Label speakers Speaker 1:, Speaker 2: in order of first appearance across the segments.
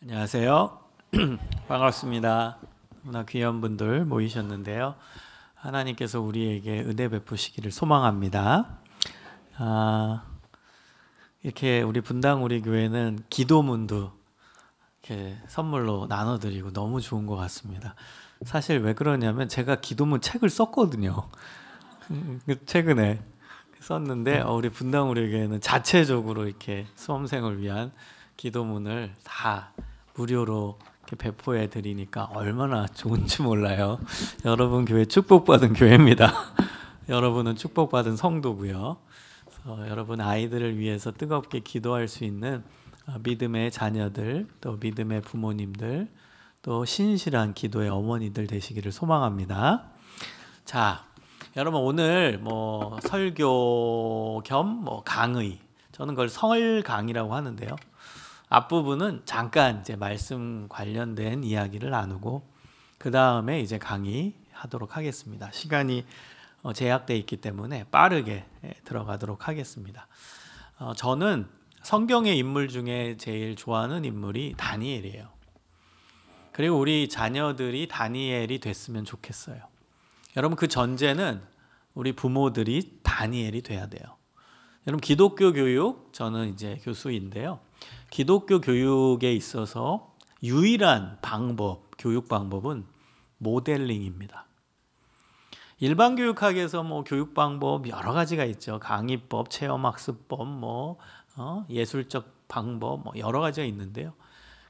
Speaker 1: 안녕하세요. 반갑습니다. 너무나 귀한 분들 모이셨는데요. 하나님께서 우리에게 은혜 베푸시기를 소망합니다. 아, 이렇게 우리 분당 우리 교회는 기도문도 이렇게 선물로 나눠드리고 너무 좋은 것 같습니다. 사실 왜 그러냐면 제가 기도문 책을 썼거든요. 음, 그 최근에 썼는데 어, 우리 분당 우리 교회는 자체적으로 이렇게 수험생을 위한 기도문을 다 무료로 배포해 드리니까 얼마나 좋은지 몰라요. 여러분 교회 축복받은 교회입니다. 여러분은 축복받은 성도고요. 여러분 아이들을 위해서 뜨겁게 기도할 수 있는 어, 믿음의 자녀들, 또 믿음의 부모님들, 또 신실한 기도의 어머니들 되시기를 소망합니다. 자, 여러분 오늘 뭐 설교 겸 뭐 강의, 저는 그걸 설강이라고 하는데요. 앞부분은 잠깐 이제 말씀 관련된 이야기를 나누고 그 다음에 이제 강의하도록 하겠습니다. 시간이 어, 제약돼 있기 때문에 빠르게 예, 들어가도록 하겠습니다. 어, 저는 성경의 인물 중에 제일 좋아하는 인물이 다니엘이에요. 그리고 우리 자녀들이 다니엘이 됐으면 좋겠어요. 여러분 그 전제는 우리 부모들이 다니엘이 돼야 돼요. 여러분 기독교 교육 저는 이제 교수인데요. 기독교 교육에 있어서 유일한 방법, 교육 방법은 모델링입니다. 일반 교육학에서 뭐 교육 방법 여러 가지가 있죠. 강의법, 체험학습법, 뭐 어? 예술적 방법, 뭐 여러 가지가 있는데요.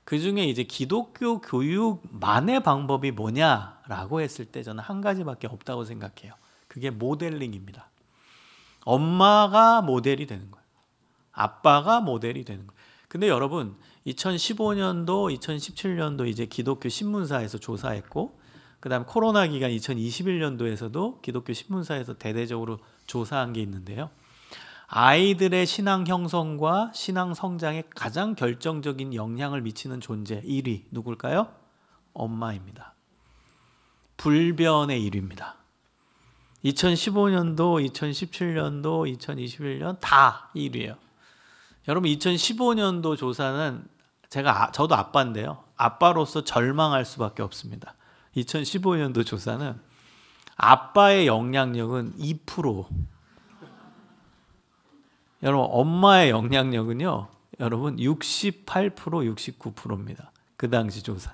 Speaker 1: 그 중에 이제 기독교 교육만의 방법이 뭐냐라고 했을 때 저는 한 가지밖에 없다고 생각해요. 그게 모델링입니다. 엄마가 모델이 되는 거예요. 아빠가 모델이 되는 거예요. 근데 여러분 2015년도, 2017년도 이제 기독교 신문사에서 조사했고 그다음 코로나 기간 2021년도에서도 기독교 신문사에서 대대적으로 조사한 게 있는데요. 아이들의 신앙 형성과 신앙 성장에 가장 결정적인 영향을 미치는 존재 1위 누굴까요? 엄마입니다. 불변의 1위입니다. 2015년도, 2017년도, 2021년 다 1위예요. 여러분 2015년도 조사는 제가 아, 저도 아빠인데요. 아빠로서 절망할 수밖에 없습니다. 2015년도 조사는 아빠의 영향력은 2%. 여러분 엄마의 영향력은요. 여러분 68% 69%입니다. 그 당시 조사.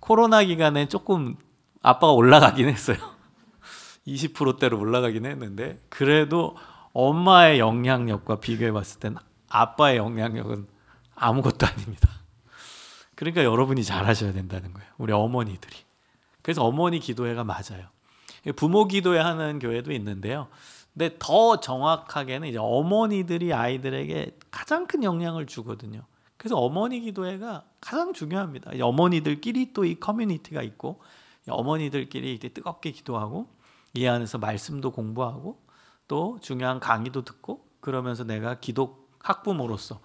Speaker 1: 코로나 기간에 조금 아빠가 올라가긴 했어요. 20%대로 올라가긴 했는데 그래도 엄마의 영향력과 비교해 봤을 때는 아빠의 영향력은 아무것도 아닙니다. 그러니까 여러분이 잘하셔야 된다는 거예요. 우리 어머니들이. 그래서 어머니 기도회가 맞아요. 부모 기도회 하는 교회도 있는데요. 근데 더 정확하게는 이제 어머니들이 아이들에게 가장 큰 영향을 주거든요. 그래서 어머니 기도회가 가장 중요합니다. 어머니들끼리 또 이 커뮤니티가 있고 어머니들끼리 이때 뜨겁게 기도하고 이 안에서 말씀도 공부하고 또 중요한 강의도 듣고 그러면서 내가 기독 학부모로서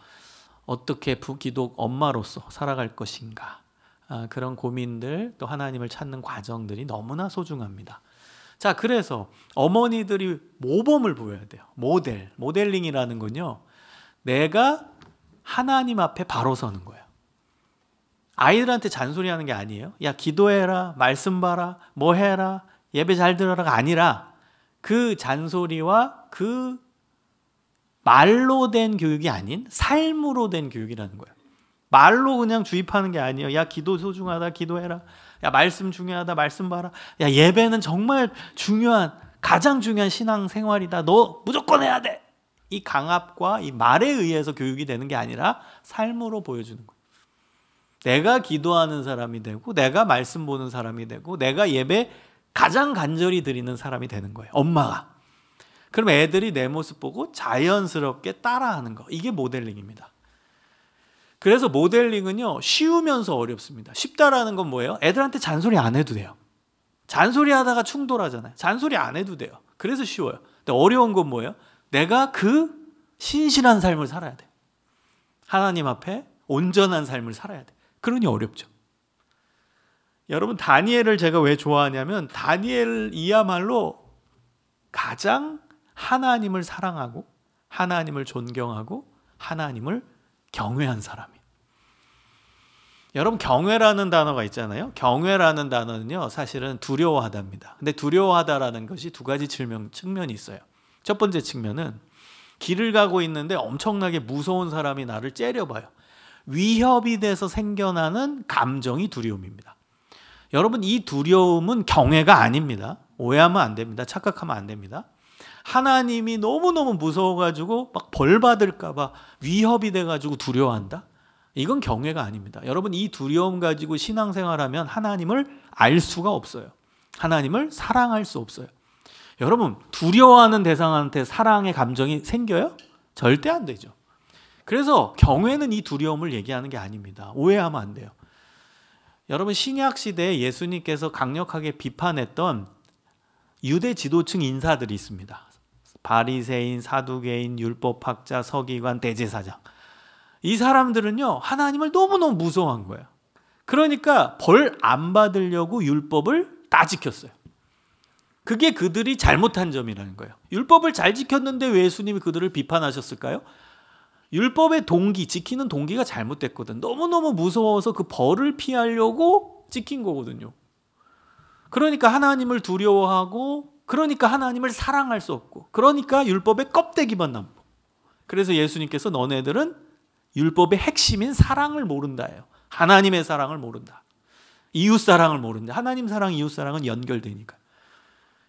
Speaker 1: 어떻게 부 기독 엄마로서 살아갈 것인가 아, 그런 고민들 또 하나님을 찾는 과정들이 너무나 소중합니다. 자 그래서 어머니들이 모범을 보여야 돼요. 모델 모델링이라는 건요 내가 하나님 앞에 바로 서는 거예요. 아이들한테 잔소리하는 게 아니에요. 야 기도해라 말씀 봐라 뭐 해라 예배 잘 들어라가 아니라 그 잔소리와 그 말로 된 교육이 아닌 삶으로 된 교육이라는 거예요. 말로 그냥 주입하는 게 아니에요. 야 기도 소중하다 기도해라. 야 말씀 중요하다 말씀 봐라. 야 예배는 정말 중요한 가장 중요한 신앙 생활이다. 너 무조건 해야 돼. 이 강압과 이 말에 의해서 교육이 되는 게 아니라 삶으로 보여주는 거예요. 내가 기도하는 사람이 되고 내가 말씀 보는 사람이 되고 내가 예배 가장 간절히 드리는 사람이 되는 거예요. 엄마가 그럼 애들이 내 모습 보고 자연스럽게 따라하는 거. 이게 모델링입니다. 그래서 모델링은요, 쉬우면서 어렵습니다. 쉽다라는 건 뭐예요? 애들한테 잔소리 안 해도 돼요. 잔소리 하다가 충돌하잖아요. 잔소리 안 해도 돼요. 그래서 쉬워요. 근데 어려운 건 뭐예요? 내가 그 신실한 삶을 살아야 돼. 하나님 앞에 온전한 삶을 살아야 돼. 그러니 어렵죠. 여러분, 다니엘을 제가 왜 좋아하냐면, 다니엘이야말로 가장 하나님을 사랑하고 하나님을 존경하고 하나님을 경외한 사람이에요. 여러분 경외라는 단어가 있잖아요. 경외라는 단어는요. 사실은 두려워하답니다. 근데 두려워하다라는 것이 두 가지 측면, 측면이 있어요. 첫 번째 측면은 길을 가고 있는데 엄청나게 무서운 사람이 나를 째려봐요. 위협이 돼서 생겨나는 감정이 두려움입니다. 여러분 이 두려움은 경외가 아닙니다. 오해하면 안 됩니다. 착각하면 안 됩니다. 하나님이 너무너무 무서워가지고 막 벌받을까봐 위협이 돼가지고 두려워한다? 이건 경외가 아닙니다. 여러분, 이 두려움 가지고 신앙생활 하면 하나님을 알 수가 없어요. 하나님을 사랑할 수 없어요. 여러분, 두려워하는 대상한테 사랑의 감정이 생겨요? 절대 안 되죠. 그래서 경외는 이 두려움을 얘기하는 게 아닙니다. 오해하면 안 돼요. 여러분, 신약 시대에 예수님께서 강력하게 비판했던 유대 지도층 인사들이 있습니다. 바리새인, 사두개인, 율법학자, 서기관, 대제사장. 이 사람들은요, 하나님을 너무너무 무서워한 거예요. 그러니까 벌 안 받으려고 율법을 다 지켰어요. 그게 그들이 잘못한 점이라는 거예요. 율법을 잘 지켰는데 왜 예수님이 그들을 비판하셨을까요? 율법의 동기, 지키는 동기가 잘못됐거든. 너무너무 무서워서 그 벌을 피하려고 지킨 거거든요. 그러니까 하나님을 두려워하고 그러니까 하나님을 사랑할 수 없고 그러니까 율법의 껍데기만 남고 그래서 예수님께서 너네들은 율법의 핵심인 사랑을 모른다예요. 하나님의 사랑을 모른다. 이웃 사랑을 모른다. 하나님 사랑, 이웃 사랑은 연결되니까.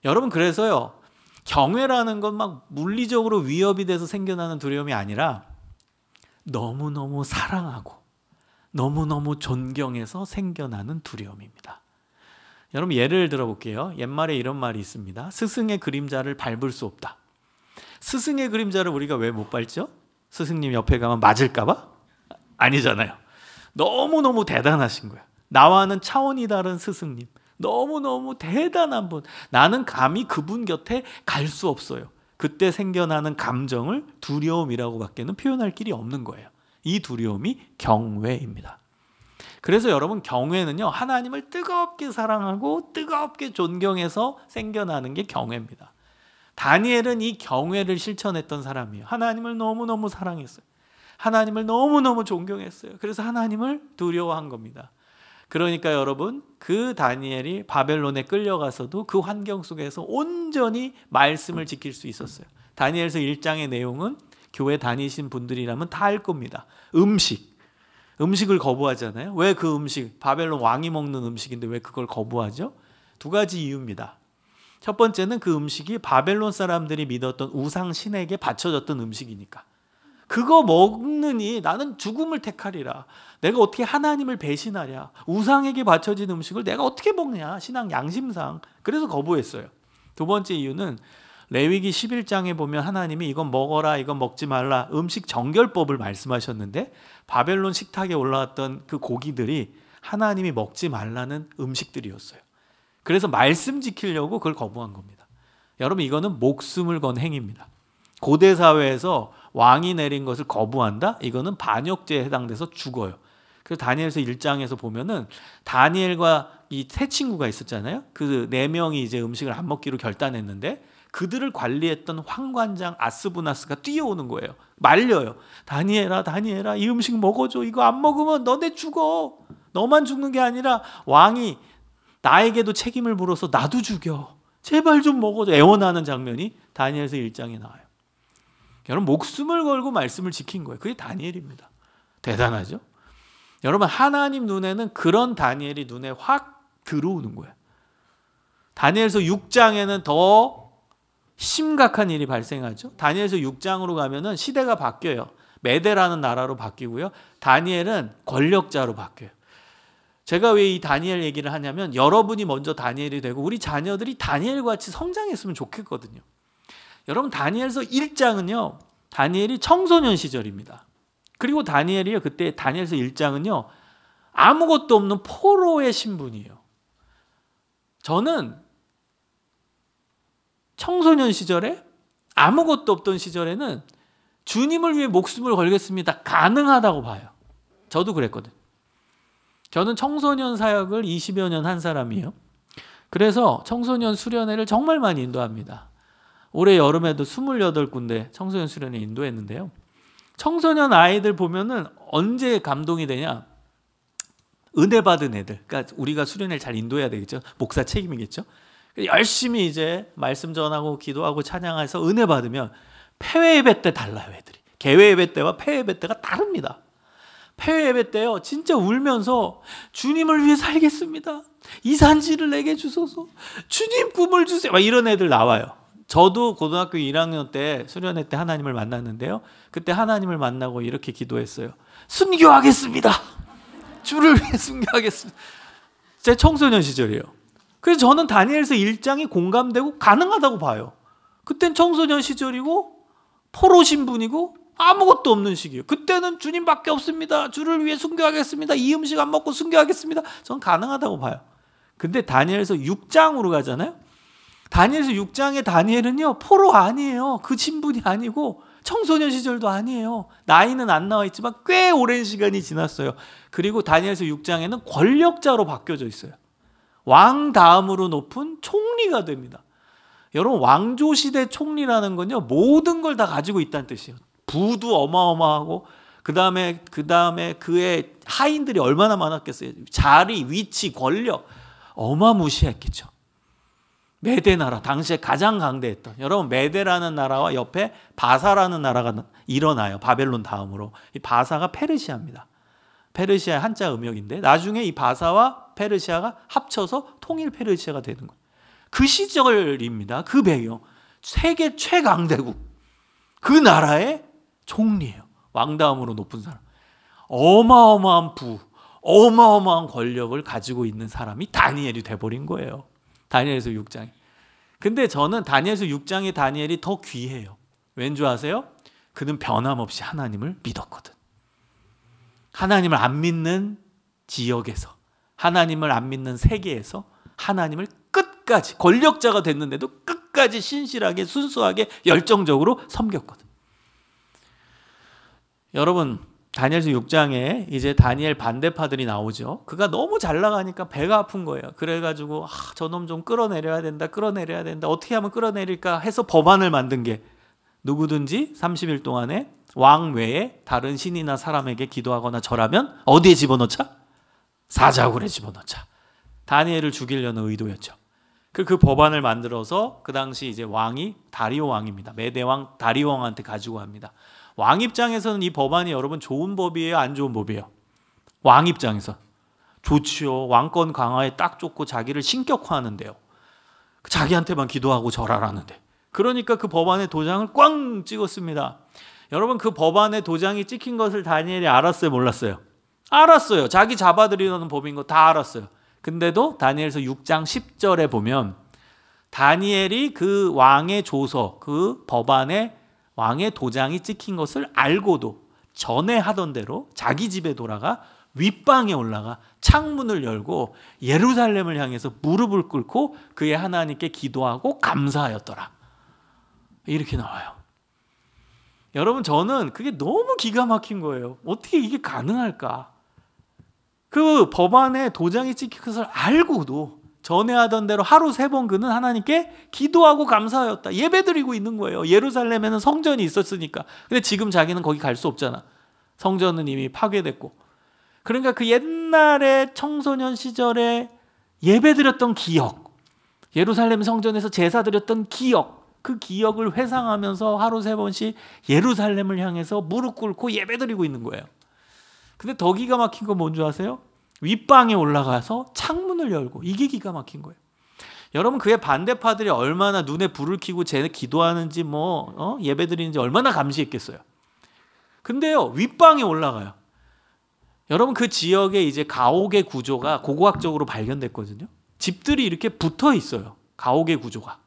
Speaker 1: 여러분 그래서요. 경외라는 건 막 물리적으로 위협이 돼서 생겨나는 두려움이 아니라 너무너무 사랑하고 너무너무 존경해서 생겨나는 두려움입니다. 여러분 예를 들어볼게요. 옛말에 이런 말이 있습니다. 스승의 그림자를 밟을 수 없다. 스승의 그림자를 우리가 왜 못 밟죠? 스승님 옆에 가면 맞을까봐? 아니잖아요. 너무너무 대단하신 거야. 나와는 차원이 다른 스승님. 너무너무 대단한 분. 나는 감히 그분 곁에 갈 수 없어요. 그때 생겨나는 감정을 두려움이라고 밖에는 표현할 길이 없는 거예요. 이 두려움이 경외입니다. 그래서 여러분 경외는요 하나님을 뜨겁게 사랑하고 뜨겁게 존경해서 생겨나는 게 경외입니다. 다니엘은 이 경외를 실천했던 사람이에요. 하나님을 너무너무 사랑했어요. 하나님을 너무너무 존경했어요. 그래서 하나님을 두려워한 겁니다. 그러니까 여러분 그 다니엘이 바벨론에 끌려가서도 그 환경 속에서 온전히 말씀을 지킬 수 있었어요. 다니엘서 1장의 내용은 교회 다니신 분들이라면 다 알 겁니다. 음식, 음식을 거부하잖아요. 왜 그 음식 바벨론 왕이 먹는 음식인데 왜 그걸 거부하죠? 두 가지 이유입니다. 첫 번째는 그 음식이 바벨론 사람들이 믿었던 우상 신에게 바쳐졌던 음식이니까. 그거 먹느니 나는 죽음을 택하리라. 내가 어떻게 하나님을 배신하랴. 우상에게 바쳐진 음식을 내가 어떻게 먹냐. 신앙 양심상. 그래서 거부했어요. 두 번째 이유는 레위기 11장에 보면 하나님이 이건 먹어라, 이건 먹지 말라 음식 정결법을 말씀하셨는데 바벨론 식탁에 올라왔던 그 고기들이 하나님이 먹지 말라는 음식들이었어요. 그래서 말씀 지키려고 그걸 거부한 겁니다. 여러분 이거는 목숨을 건 행위입니다. 고대 사회에서 왕이 내린 것을 거부한다? 이거는 반역죄에 해당돼서 죽어요. 그래서 다니엘서 1장에서 보면은 다니엘과 이 세 친구가 있었잖아요. 그 네 명이 이제 음식을 안 먹기로 결단했는데 그들을 관리했던 황관장 아스부나스가 뛰어오는 거예요. 말려요. 다니엘아, 다니엘아, 이 음식 먹어줘. 이거 안 먹으면 너네 죽어. 너만 죽는 게 아니라 왕이 나에게도 책임을 물어서 나도 죽여. 제발 좀 먹어줘. 애원하는 장면이 다니엘서 1장에 나와요. 여러분 목숨을 걸고 말씀을 지킨 거예요. 그게 다니엘입니다. 대단하죠? 여러분 하나님 눈에는 그런 다니엘이 눈에 확 들어오는 거예요. 다니엘서 6장에는 더 심각한 일이 발생하죠. 다니엘서 6장으로 가면은 시대가 바뀌어요. 메데라는 나라로 바뀌고요. 다니엘은 권력자로 바뀌어요. 제가 왜 이 다니엘 얘기를 하냐면 여러분이 먼저 다니엘이 되고 우리 자녀들이 다니엘 같이 성장했으면 좋겠거든요. 여러분 다니엘서 1장은요. 다니엘이 청소년 시절입니다. 그리고 다니엘이요. 그때 다니엘서 1장은요. 아무것도 없는 포로의 신분이에요. 저는 청소년 시절에 아무것도 없던 시절에는 주님을 위해 목숨을 걸겠습니다. 가능하다고 봐요. 저도 그랬거든. 저는 청소년 사역을 20여 년 한 사람이에요. 그래서 청소년 수련회를 정말 많이 인도합니다. 올해 여름에도 28군데 청소년 수련회 인도했는데요. 청소년 아이들 보면은 언제 감동이 되냐? 은혜 받은 애들. 그러니까 우리가 수련회를 잘 인도해야 되겠죠. 목사 책임이겠죠. 열심히 이제 말씀 전하고 기도하고 찬양해서 은혜 받으면 폐회 예배 때 달라요, 애들이. 개회 예배 때와 폐회 예배 때가 다릅니다. 폐회 예배 때요, 진짜 울면서 주님을 위해 살겠습니다. 이산지를 내게 주소서. 주님 꿈을 주세요. 막 이런 애들 나와요. 저도 고등학교 1학년 때 수련회 때 하나님을 만났는데요. 그때 하나님을 만나고 이렇게 기도했어요. 순교하겠습니다. 주를 위해 순교하겠습니다. 제 청소년 시절이에요. 그래서 저는 다니엘서 1장이 공감되고 가능하다고 봐요. 그땐 청소년 시절이고 포로 신분이고 아무것도 없는 시기예요. 그때는 주님밖에 없습니다. 주를 위해 순교하겠습니다. 이 음식 안 먹고 순교하겠습니다. 전 가능하다고 봐요. 근데 다니엘서 6장으로 가잖아요. 다니엘서 6장의 다니엘은요. 포로 아니에요. 그 신분이 아니고 청소년 시절도 아니에요. 나이는 안 나와 있지만 꽤 오랜 시간이 지났어요. 그리고 다니엘서 6장에는 권력자로 바뀌어져 있어요. 왕 다음으로 높은 총리가 됩니다. 여러분 왕조 시대 총리라는 건요 모든 걸 다 가지고 있다는 뜻이에요. 부도 어마어마하고 그 다음에 그 다음에 그의 하인들이 얼마나 많았겠어요. 자리, 위치, 권력 어마무시했겠죠. 메데 나라 당시에 가장 강대했던 여러분 메데라는 나라와 옆에 바사라는 나라가 일어나요. 바벨론 다음으로 이 바사가 페르시아입니다. 페르시아의 한자 음역인데 나중에 이 바사와 페르시아가 합쳐서 통일 페르시아가 되는 거예요. 그 시절입니다. 그 배경. 세계 최강대국. 그 나라의 총리예요. 왕다음으로 높은 사람. 어마어마한 부, 어마어마한 권력을 가지고 있는 사람이 다니엘이 돼버린 거예요. 다니엘서 6장. 근데 저는 다니엘서 6장의 다니엘이 더 귀해요. 왠줄 아세요? 그는 변함없이 하나님을 믿었거든. 하나님을 안 믿는 지역에서 하나님을 안 믿는 세계에서 하나님을 끝까지 권력자가 됐는데도 끝까지 신실하게 순수하게 열정적으로 섬겼거든. 여러분 다니엘서 6장에 이제 다니엘 반대파들이 나오죠. 그가 너무 잘 나가니까 배가 아픈 거예요. 그래가지고 아, 저놈 좀 끌어내려야 된다, 끌어내려야 된다. 어떻게 하면 끌어내릴까 해서 법안을 만든 게 누구든지 30일 동안에 왕 외에 다른 신이나 사람에게 기도하거나 절하면 어디에 집어넣자?
Speaker 2: 사자굴에
Speaker 1: 집어넣자. 다니엘을 죽이려는 의도였죠. 그, 그 법안을 만들어서 그 당시 이제 왕이 다리오 왕입니다. 메대왕 다리오 왕한테 가지고 갑니다. 왕 입장에서는 이 법안이 여러분 좋은 법이에요? 안 좋은 법이에요? 왕 입장에서. 좋지요. 왕권 강화에 딱 좋고 자기를 신격화하는데요. 자기한테만 기도하고 절하라는데. 그러니까 그 법안의 도장을 꽝 찍었습니다. 여러분 그 법안의 도장이 찍힌 것을 다니엘이 알았어요? 몰랐어요? 알았어요. 자기 잡아들이는 법인 거 다 알았어요. 근데도 다니엘서 6장 10절에 보면 다니엘이 그 왕의 조서, 그 법안에 왕의 도장이 찍힌 것을 알고도 전에 하던 대로 자기 집에 돌아가 윗방에 올라가 창문을 열고 예루살렘을 향해서 무릎을 꿇고 그의 하나님께 기도하고 감사하였더라. 이렇게 나와요. 여러분, 저는 그게 너무 기가 막힌 거예요. 어떻게 이게 가능할까? 그 법안에 도장이 찍힌 것을 알고도 전에 하던 대로 하루 세 번 그는 하나님께 기도하고 감사하였다. 예배 드리고 있는 거예요. 예루살렘에는 성전이 있었으니까. 근데 지금 자기는 거기 갈 수 없잖아. 성전은 이미 파괴됐고. 그러니까 그 옛날에 청소년 시절에 예배 드렸던 기억, 예루살렘 성전에서 제사 드렸던 기억, 그 기억을 회상하면서 하루 세 번씩 예루살렘을 향해서 무릎 꿇고 예배 드리고 있는 거예요. 근데 더 기가 막힌 건뭔줄 아세요? 윗방에 올라가서 창문을 열고 이게 기가 막힌 거예요. 여러분 그의 반대파들이 얼마나 눈에 불을 켜고 쟤네 기도하는지 뭐 어? 예배드리는지 얼마나 감시했겠어요. 근데요 윗방에 올라가요. 여러분 그 지역에 이제 가옥의 구조가 고고학적으로 발견됐거든요. 집들이 이렇게 붙어 있어요. 가옥의 구조가.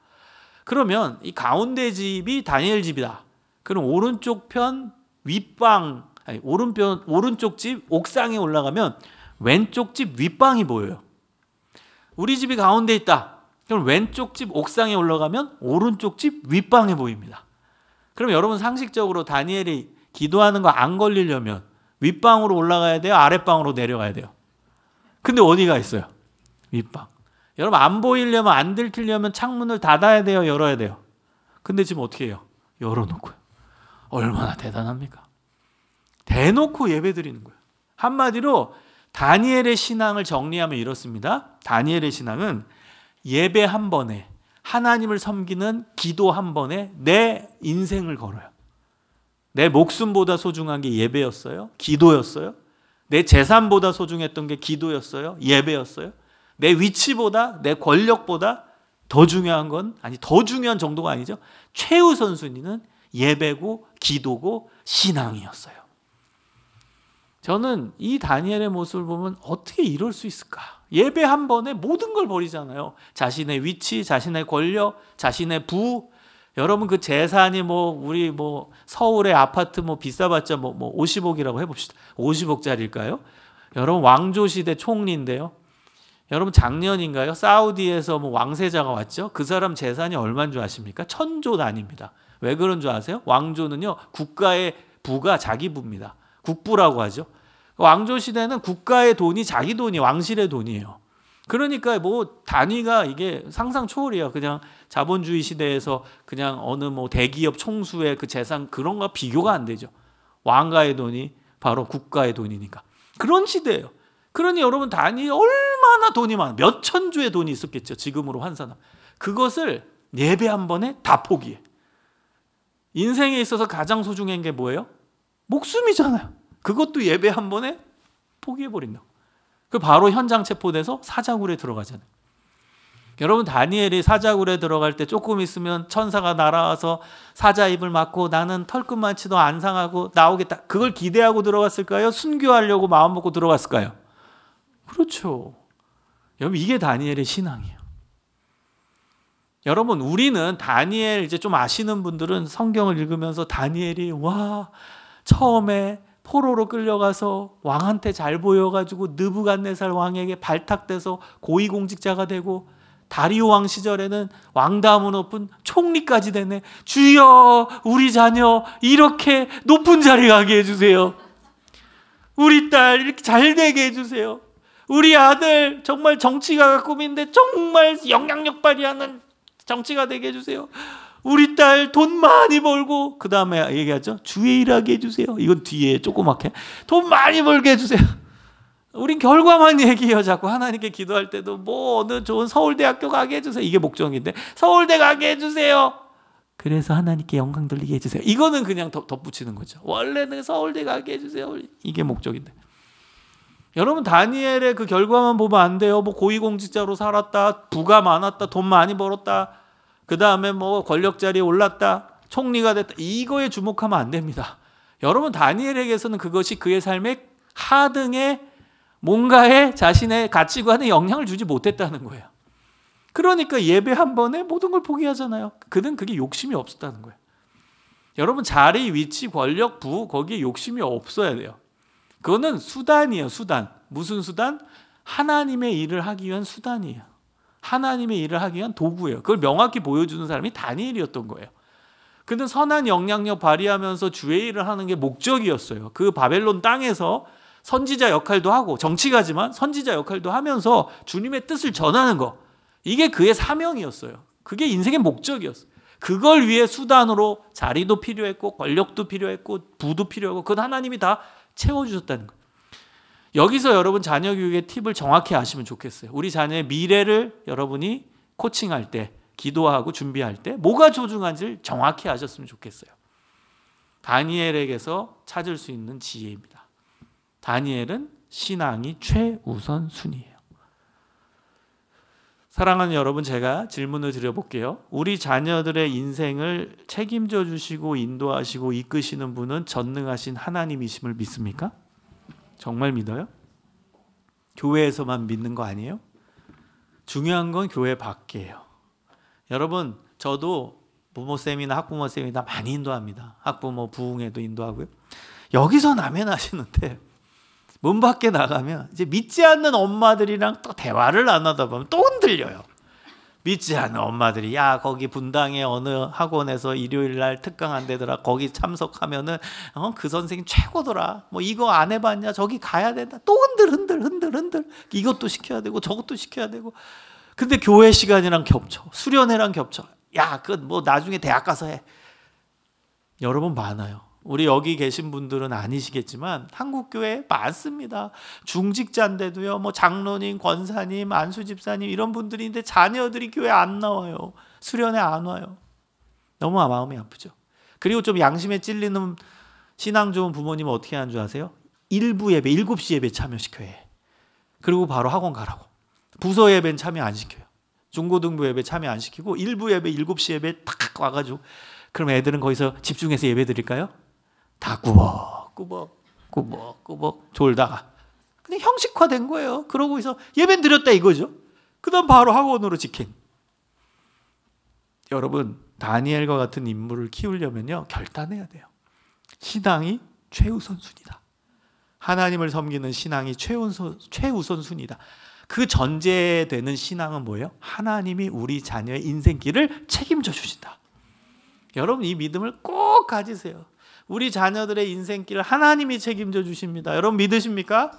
Speaker 1: 그러면 이 가운데 집이 다니엘 집이다. 그럼 오른쪽 편 윗방 아니, 오른편 오른쪽 집 옥상에 올라가면 왼쪽 집 윗방이 보여요. 우리 집이 가운데 있다. 그럼 왼쪽 집 옥상에 올라가면 오른쪽 집 윗방에 보입니다. 그럼 여러분 상식적으로 다니엘이 기도하는 거 안 걸리려면 윗방으로 올라가야 돼요? 아랫방으로 내려가야 돼요? 근데 어디가 있어요? 윗방. 여러분 안 보이려면 안 들키려면 창문을 닫아야 돼요? 열어야 돼요? 근데 지금 어떻게 해요? 열어놓고요. 얼마나 대단합니까? 대놓고 예배 드리는 거예요. 한마디로 다니엘의 신앙을 정리하면 이렇습니다. 다니엘의 신앙은 예배 한 번에 하나님을 섬기는 기도 한 번에 내 인생을 걸어요. 내 목숨보다 소중한 게 예배였어요. 기도였어요. 내 재산보다 소중했던 게 기도였어요. 예배였어요. 내 위치보다 내 권력보다 더 중요한 건 아니 더 중요한 정도가 아니죠. 최우선순위는 예배고 기도고 신앙이었어요. 저는 이 다니엘의 모습을 보면 어떻게 이럴 수 있을까? 예배 한 번에 모든 걸 버리잖아요. 자신의 위치, 자신의 권력, 자신의 부. 여러분 그 재산이 뭐 우리 뭐 서울의 아파트 뭐 비싸봤자 뭐, 뭐 50억이라고 해봅시다. 50억짜리일까요? 여러분 왕조 시대 총리인데요. 여러분 작년인가요? 사우디에서 뭐 왕세자가 왔죠. 그 사람 재산이 얼마인 줄 아십니까? 천조 단입니다. 왜 그런 줄 아세요? 왕조는요 국가의 부가 자기 부입니다. 국부라고 하죠. 왕조 시대는 국가의 돈이 자기 돈이 왕실의 돈이에요. 그러니까 뭐 단위가 이게 상상 초월이야. 그냥 자본주의 시대에서 그냥 어느 뭐 대기업 총수의 그 재산 그런 거 비교가 안 되죠. 왕가의 돈이 바로 국가의 돈이니까. 그런 시대예요. 그러니 여러분 단위 얼마나 돈이 많아. 몇천주의 돈이 있었겠죠. 지금으로 환산하 면 그것을 예배 한 번에 다 포기해. 인생에 있어서 가장 소중한 게 뭐예요? 목숨이잖아요. 그것도 예배 한 번에 포기해버린다그 바로 현장 체포돼서 사자굴에 들어가잖아요. 여러분 다니엘이 사자굴에 들어갈 때 조금 있으면 천사가 날아와서 사자 입을 막고 나는 털끝만치도 안 상하고 나오겠다. 그걸 기대하고 들어갔을까요? 순교하려고 마음 먹고 들어갔을까요? 그렇죠. 여러분 이게 다니엘의 신앙이에요. 여러분 우리는 다니엘 이제 좀 아시는 분들은 성경을 읽으면서 다니엘이 와 처음에 포로로 끌려가서 왕한테 잘 보여가지고 느부갓네살 왕에게 발탁돼서 고위공직자가 되고 다리오 왕 시절에는 왕다음은 높은 총리까지 되네. 주여 우리 자녀 이렇게 높은 자리 가게 해주세요. 우리 딸 이렇게 잘 되게 해주세요. 우리 아들 정말 정치가가 꿈인데 정말 영향력 발휘하는 정치가 되게 해주세요. 우리 딸 돈 많이 벌고 그 다음에 얘기하죠. 주의 일하게 해주세요. 이건 뒤에 조그맣게 돈 많이 벌게 해주세요. 우린 결과만 얘기해요. 자꾸 하나님께 기도할 때도 뭐 어느 좋은 서울대학교 가게 해주세요. 이게 목적인데 서울대 가게 해주세요. 그래서 하나님께 영광 돌리게 해주세요. 이거는 그냥 덧붙이는 거죠. 원래는 서울대 가게 해주세요. 이게 목적인데. 여러분 다니엘의 그 결과만 보면 안 돼요. 뭐 고위공직자로 살았다, 부가 많았다, 돈 많이 벌었다. 그 다음에 뭐 권력 자리에 올랐다, 총리가 됐다 이거에 주목하면 안 됩니다. 여러분 다니엘에게서는 그것이 그의 삶의 하등의 뭔가에 자신의 가치관에 영향을 주지 못했다는 거예요. 그러니까 예배 한 번에 모든 걸 포기하잖아요. 그는 그게 욕심이 없었다는 거예요. 여러분 자리, 위치, 권력, 부 거기에 욕심이 없어야 돼요. 그거는 수단이에요, 수단. 무슨 수단? 하나님의 일을 하기 위한 수단이에요. 하나님의 일을 하기 위한 도구예요. 그걸 명확히 보여주는 사람이 다니엘이었던 거예요. 근데 선한 영향력 발휘하면서 주의 일을 하는 게 목적이었어요. 그 바벨론 땅에서 선지자 역할도 하고 정치가지만 선지자 역할도 하면서 주님의 뜻을 전하는 거. 이게 그의 사명이었어요. 그게 인생의 목적이었어요. 그걸 위해 수단으로 자리도 필요했고 권력도 필요했고 부도 필요하고 그건 하나님이 다 채워주셨다는 거예요. 여기서 여러분 자녀 교육의 팁을 정확히 아시면 좋겠어요. 우리 자녀의 미래를 여러분이 코칭할 때, 기도하고 준비할 때 뭐가 조중한지를 정확히 아셨으면 좋겠어요. 다니엘에게서 찾을 수 있는 지혜입니다. 다니엘은 신앙이 최우선 순위예요. 사랑하는 여러분, 제가 질문을 드려볼게요. 우리 자녀들의 인생을 책임져 주시고 인도하시고 이끄시는 분은 전능하신 하나님이심을 믿습니까? 정말 믿어요? 교회에서만 믿는 거 아니에요? 중요한 건 교회 밖이에요. 여러분, 저도 부모쌤이나 학부모쌤이나 많이 인도합니다. 학부모 부흥에도 인도하고요. 여기서 남면 하시는데 문 밖에 나가면 이제 믿지 않는 엄마들이랑 또 대화를 나누다 보면 또 흔들려요. 믿지 않는 엄마들이 야 거기 분당에 어느 학원에서 일요일 날 특강 안 되더라 거기 참석하면은 어, 그 선생님 최고더라 뭐 이거 안 해봤냐 저기 가야 된다 또 흔들 흔들 흔들 흔들 이것도 시켜야 되고 저것도 시켜야 되고 근데 교회 시간이랑 겹쳐 수련회랑 겹쳐 야그뭐 나중에 대학 가서 해 여러분 많아요 우리 여기 계신 분들은 아니시겠지만 한국 교회 많습니다. 중직자인데도요. 뭐 장로님, 권사님, 안수 집사님 이런 분들인데 자녀들이 교회 안 나와요. 수련회 안 와요. 너무 마음이 아프죠. 그리고 좀 양심에 찔리는 신앙 좋은 부모님은 어떻게 하는 줄 아세요? 일부 예배, 7시 예배 참여시켜요. 그리고 바로 학원 가라고. 부서 예배는 참여 안 시켜요. 중고등부 예배 참여 안 시키고 일부 예배 7시 예배 탁 와가지고 그럼 애들은 거기서 집중해서 예배 드릴까요? 다 꾸벅꾸벅 꾸벅꾸벅 졸다가 그냥 형식화된 거예요. 그러고 있어 예배 드렸다 이거죠. 그다음 바로 학원으로 직행. 여러분 다니엘과 같은 인물을 키우려면요 결단해야 돼요. 신앙이 최우선 순위다. 하나님을 섬기는 신앙이 최우선, 최우선 순위다. 그 전제되는 신앙은 뭐예요? 하나님이 우리 자녀의 인생길을 책임져 주신다. 여러분 이 믿음을 꼭 가지세요. 우리 자녀들의 인생길 하나님이 책임져 주십니다. 여러분 믿으십니까?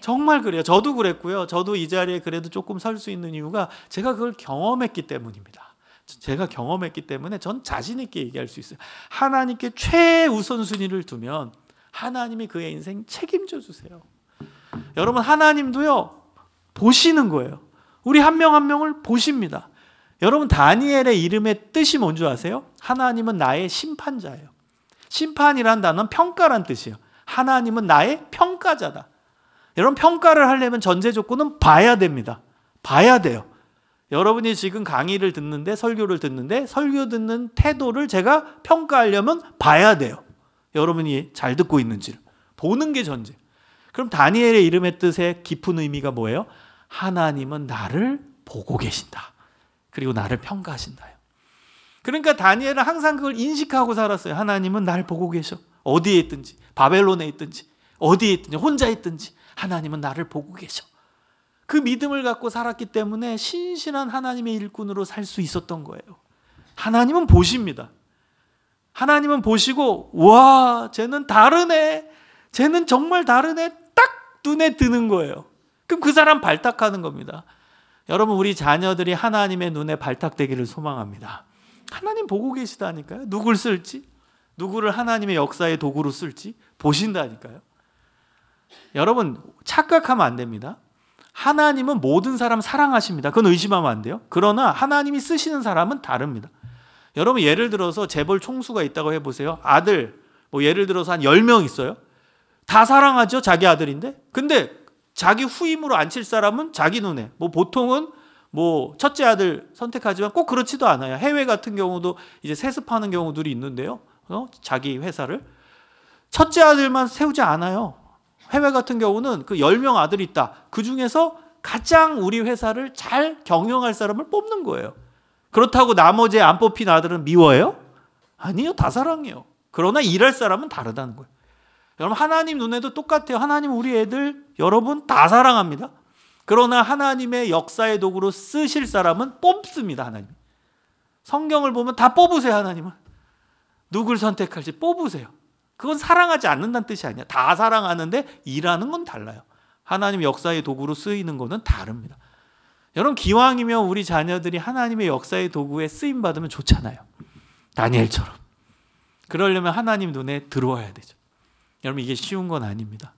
Speaker 1: 정말 그래요. 저도 그랬고요. 저도 이 자리에 그래도 조금 설 수 있는 이유가 제가 그걸 경험했기 때문입니다. 제가 경험했기 때문에 전 자신 있게 얘기할 수 있어요. 하나님께 최우선 순위를 두면 하나님이 그의 인생 책임져 주세요. 여러분 하나님도요 보시는 거예요. 우리 한 명한 한 명을 보십니다. 여러분 다니엘의 이름의 뜻이 뭔 줄 아세요? 하나님은 나의 심판자예요. 심판이란 단어는 평가란 뜻이에요. 하나님은 나의 평가자다. 여러분 평가를 하려면 전제 조건은 봐야 됩니다. 봐야 돼요. 여러분이 지금 강의를 듣는데 설교를 듣는데 설교 듣는 태도를 제가 평가하려면 봐야 돼요. 여러분이 잘 듣고 있는지를 보는 게 전제. 그럼 다니엘의 이름의 뜻의 깊은 의미가 뭐예요? 하나님은 나를 보고 계신다. 그리고 나를 평가하신다. 그러니까 다니엘은 항상 그걸 인식하고 살았어요. 하나님은 날 보고 계셔. 어디에 있든지, 바벨론에 있든지, 어디에 있든지, 혼자 있든지, 하나님은 나를 보고 계셔. 그 믿음을 갖고 살았기 때문에 신실한 하나님의 일꾼으로 살 수 있었던 거예요. 하나님은 보십니다. 하나님은 보시고, 와, 쟤는 다르네. 쟤는 정말 다르네. 딱 눈에 드는 거예요. 그럼 그 사람 발탁하는 겁니다. 여러분, 우리 자녀들이 하나님의 눈에 발탁되기를 소망합니다. 하나님 보고 계시다니까요. 누굴 쓸지, 누구를 하나님의 역사의 도구로 쓸지 보신다니까요. 여러분, 착각하면 안 됩니다. 하나님은 모든 사람 사랑하십니다. 그건 의심하면 안 돼요. 그러나 하나님이 쓰시는 사람은 다릅니다. 여러분, 예를 들어서 재벌 총수가 있다고 해보세요. 아들, 뭐 예를 들어서 한 10명 있어요. 다 사랑하죠? 자기 아들인데? 근데 자기 후임으로 앉힐 사람은 자기 눈에. 뭐 보통은 뭐 첫째 아들 선택하지만 꼭 그렇지도 않아요. 해외 같은 경우도 이제 세습하는 경우들이 있는데요. 어? 자기 회사를 첫째 아들만 세우지 않아요. 해외 같은 경우는 그 10명 아들 있다. 그 중에서 가장 우리 회사를 잘 경영할 사람을 뽑는 거예요. 그렇다고 나머지 안 뽑힌 아들은 미워해요? 아니요. 다 사랑해요. 그러나 일할 사람은 다르다는 거예요. 여러분 하나님 눈에도 똑같아요. 하나님 우리 애들 여러분 다 사랑합니다. 그러나 하나님의 역사의 도구로 쓰실 사람은 뽑습니다, 하나님. 성경을 보면 다 뽑으세요, 하나님은. 누굴 선택할지 뽑으세요. 그건 사랑하지 않는다는 뜻이 아니야. 다 사랑하는데 일하는 건 달라요. 하나님 역사의 도구로 쓰이는 거는 다릅니다. 여러분 기왕이면 우리 자녀들이 하나님의 역사의 도구에 쓰임 받으면 좋잖아요. 다니엘처럼. 그러려면 하나님 눈에 들어와야 되죠. 여러분 이게 쉬운 건 아닙니다.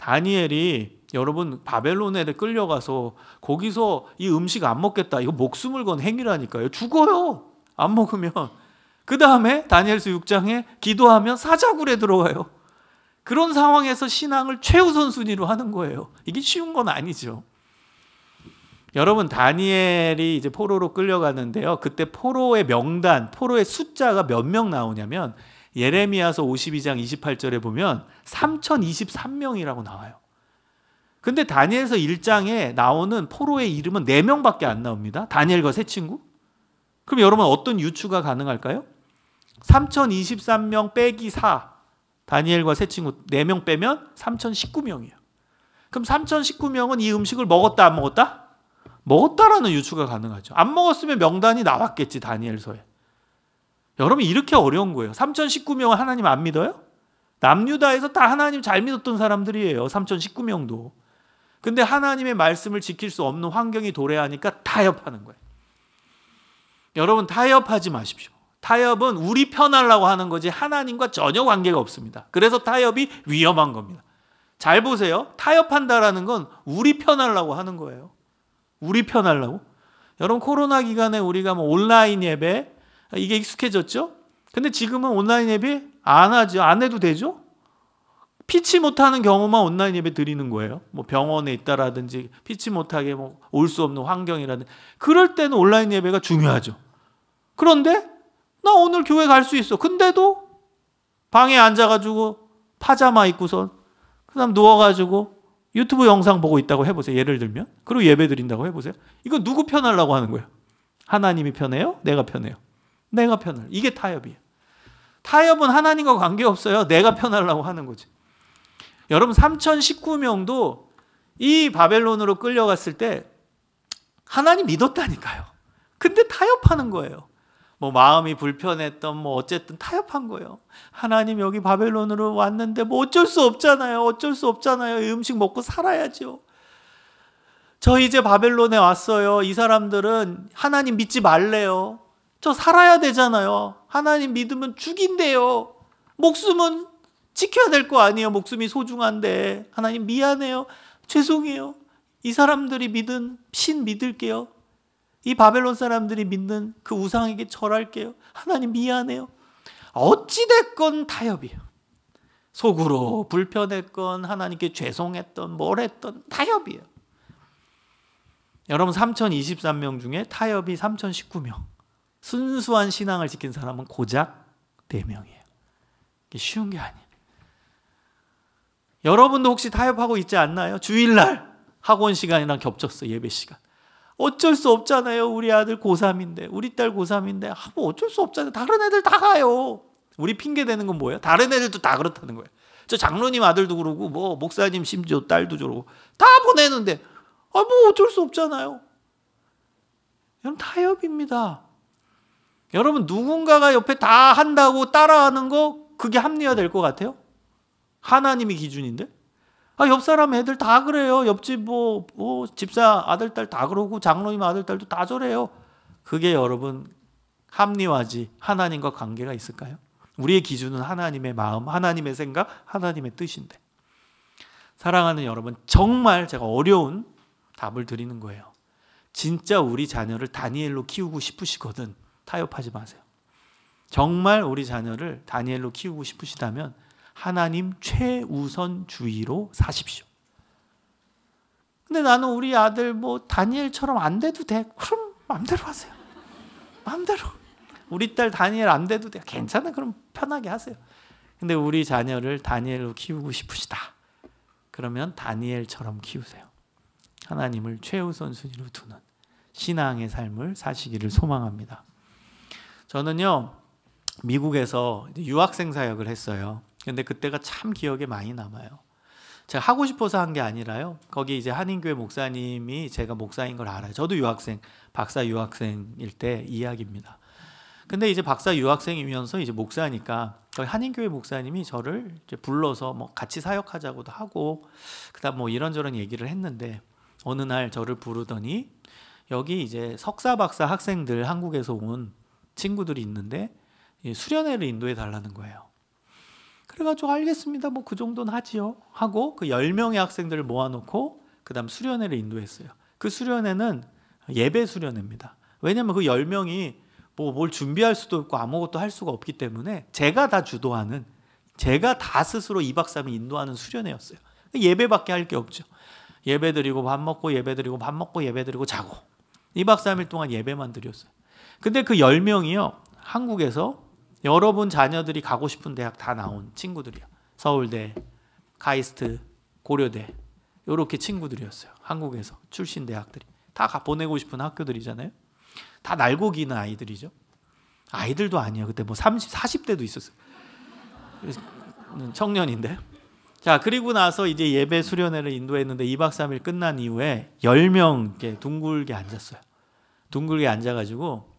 Speaker 1: 다니엘이 여러분 바벨론에 끌려가서 거기서 이 음식 안 먹겠다. 이거 목숨을 건 행위라니까요. 죽어요. 안 먹으면. 그 다음에 다니엘서 6장에 기도하면 사자굴에 들어가요 그런 상황에서 신앙을 최우선 순위로 하는 거예요. 이게 쉬운 건 아니죠. 여러분 다니엘이 이제 포로로 끌려가는데요. 그때 포로의 명단, 포로의 숫자가 몇 명 나오냐면 예레미야서 52장 28절에 보면 3023명이라고 나와요. 근데 다니엘서 1장에 나오는 포로의 이름은 4명밖에 안 나옵니다. 다니엘과 세 친구. 그럼 여러분 어떤 유추가 가능할까요? 3023명 빼기 4. 다니엘과 세 친구 4명 빼면 3019명이에요. 그럼 3019명은 이 음식을 먹었다 안 먹었다? 먹었다라는 유추가 가능하죠. 안 먹었으면 명단이 나왔겠지 다니엘서에. 여러분 이렇게 어려운 거예요. 3 0 1 9명 하나님 안 믿어요? 남유다에서 다 하나님 잘 믿었던 사람들이에요. 3,019명도. 근데 하나님의 말씀을 지킬 수 없는 환경이 도래하니까 타협하는 거예요. 여러분 타협하지 마십시오. 타협은 우리 편하려고 하는 거지 하나님과 전혀 관계가 없습니다. 그래서 타협이 위험한 겁니다. 잘 보세요. 타협한다라는 건 우리 편하려고 하는 거예요. 우리 편하려고. 여러분 코로나 기간에 우리가 뭐 온라인 예배, 아, 이게 익숙해졌죠? 근데 지금은 온라인 앱이 안 하죠. 안 해도 되죠? 피치 못하는 경우만 온라인 앱에 드리는 거예요. 뭐 병원에 있다라든지 피치 못하게 뭐 올 수 없는 환경이라든지 그럴 때는 온라인 예배가 중요하죠. 그런데 나 오늘 교회 갈 수 있어. 근데도 방에 앉아가지고 파자마 입고선 그다음 누워가지고 유튜브 영상 보고 있다고 해보세요. 예를 들면 그리고 예배 드린다고 해보세요. 이거 누구 편하려고 하는 거예요? 하나님이 편해요? 내가 편해요? 내가 편할. 이게 타협이에요. 타협은 하나님과 관계없어요. 내가 편하려고 하는 거지. 여러분 3019명도 이 바벨론으로 끌려갔을 때 하나님 믿었다니까요. 근데 타협하는 거예요. 뭐 마음이 불편했던 뭐 어쨌든 타협한 거예요. 하나님 여기 바벨론으로 왔는데 뭐 어쩔 수 없잖아요. 어쩔 수 없잖아요. 이 음식 먹고 살아야죠. 저 이제 바벨론에 왔어요. 이 사람들은 하나님 믿지 말래요. 저 살아야 되잖아요. 하나님 믿으면 죽인대요. 목숨은 지켜야 될 거 아니에요. 목숨이 소중한데. 하나님 미안해요. 죄송해요. 이 사람들이 믿은 신 믿을게요. 이 바벨론 사람들이 믿는 그 우상에게 절할게요. 하나님 미안해요. 어찌됐건 타협이에요. 속으로 불편했건 하나님께 죄송했던 뭘 했던 타협이에요. 여러분 3023명 중에 타협이 3019명. 순수한 신앙을 지킨 사람은 고작 4명이에요. 쉬운 게 아니에요. 여러분도 혹시 타협하고 있지 않나요? 주일날 학원 시간이랑 겹쳤어, 예배 시간. 어쩔 수 없잖아요. 우리 아들 고3인데, 우리 딸 고3인데, 아, 뭐 어쩔 수 없잖아요. 다른 애들 다 가요. 우리 핑계 대는 건 뭐예요? 다른 애들도 다 그렇다는 거예요. 저 장로님 아들도 그러고, 뭐, 목사님 심지어 딸도 저러고, 다 보내는데, 아, 뭐 어쩔 수 없잖아요. 여러분, 타협입니다. 여러분 누군가가 옆에 다 한다고 따라하는 거 그게 합리화될 것 같아요? 하나님이 기준인데? 아, 옆 사람 애들 다 그래요. 옆집 뭐, 뭐 집사 아들 딸다 그러고 장로님 아들 딸도 다 저래요. 그게 여러분 합리화지 하나님과 관계가 있을까요? 우리의 기준은 하나님의 마음, 하나님의 생각, 하나님의 뜻인데. 사랑하는 여러분, 정말 제가 어려운 답을 드리는 거예요. 진짜 우리 자녀를 다니엘로 키우고 싶으시거든. 타협하지 마세요. 정말 우리 자녀를 다니엘로 키우고 싶으시다면 하나님 최우선주의로 사십시오. 근데 나는 우리 아들 뭐 다니엘처럼 안 돼도 돼. 그럼 마음대로 하세요. 마음대로. 우리 딸 다니엘 안 돼도 돼. 괜찮아. 그럼 편하게 하세요. 근데 우리 자녀를 다니엘로 키우고 싶으시다. 그러면 다니엘처럼 키우세요. 하나님을 최우선순위로 두는 신앙의 삶을 사시기를 소망합니다. 저는요 미국에서 유학생 사역을 했어요. 근데 그때가 참 기억에 많이 남아요. 제가 하고 싶어서 한 게 아니라요. 거기 이제 한인교회 목사님이 제가 목사인 걸 알아요. 저도 유학생, 박사 유학생일 때 이야기입니다. 근데 이제 박사 유학생이면서 이제 목사니까 한인교회 목사님이 저를 이제 불러서 뭐 같이 사역하자고도 하고 그다음 뭐 이런저런 얘기를 했는데 어느 날 저를 부르더니 여기 이제 석사 박사 학생들 한국에서 온 친구들이 있는데 수련회를 인도해 달라는 거예요. 그래가지고 알겠습니다. 뭐 그 정도는 하지요. 하고 그 10명의 학생들을 모아놓고 그 다음 수련회를 인도했어요. 그 수련회는 예배 수련회입니다. 왜냐면 그 10명이 뭐 뭘 준비할 수도 없고 아무것도 할 수가 없기 때문에 제가 다 주도하는 제가 다 스스로 2박 3일 인도하는 수련회였어요. 예배밖에 할 게 없죠. 예배 드리고 밥 먹고 예배 드리고 밥 먹고 예배 드리고 자고 2박 3일 동안 예배만 드렸어요. 근데 그 10명이요. 한국에서 여러분 자녀들이 가고 싶은 대학 다 나온 친구들이요 서울대, 가이스트 고려대 이렇게 친구들이었어요. 한국에서 출신 대학들이 다 보내고 싶은 학교들이잖아요. 다 날고 기는 아이들이죠. 아이들도 아니에요 그때 뭐 30, 40대도 있었어요. 청년인데. 자, 그리고 나서 이제 예배 수련회를 인도했는데 2박 3일 끝난 이후에 10명 이렇게 둥글게 앉았어요. 둥글게 앉아가지고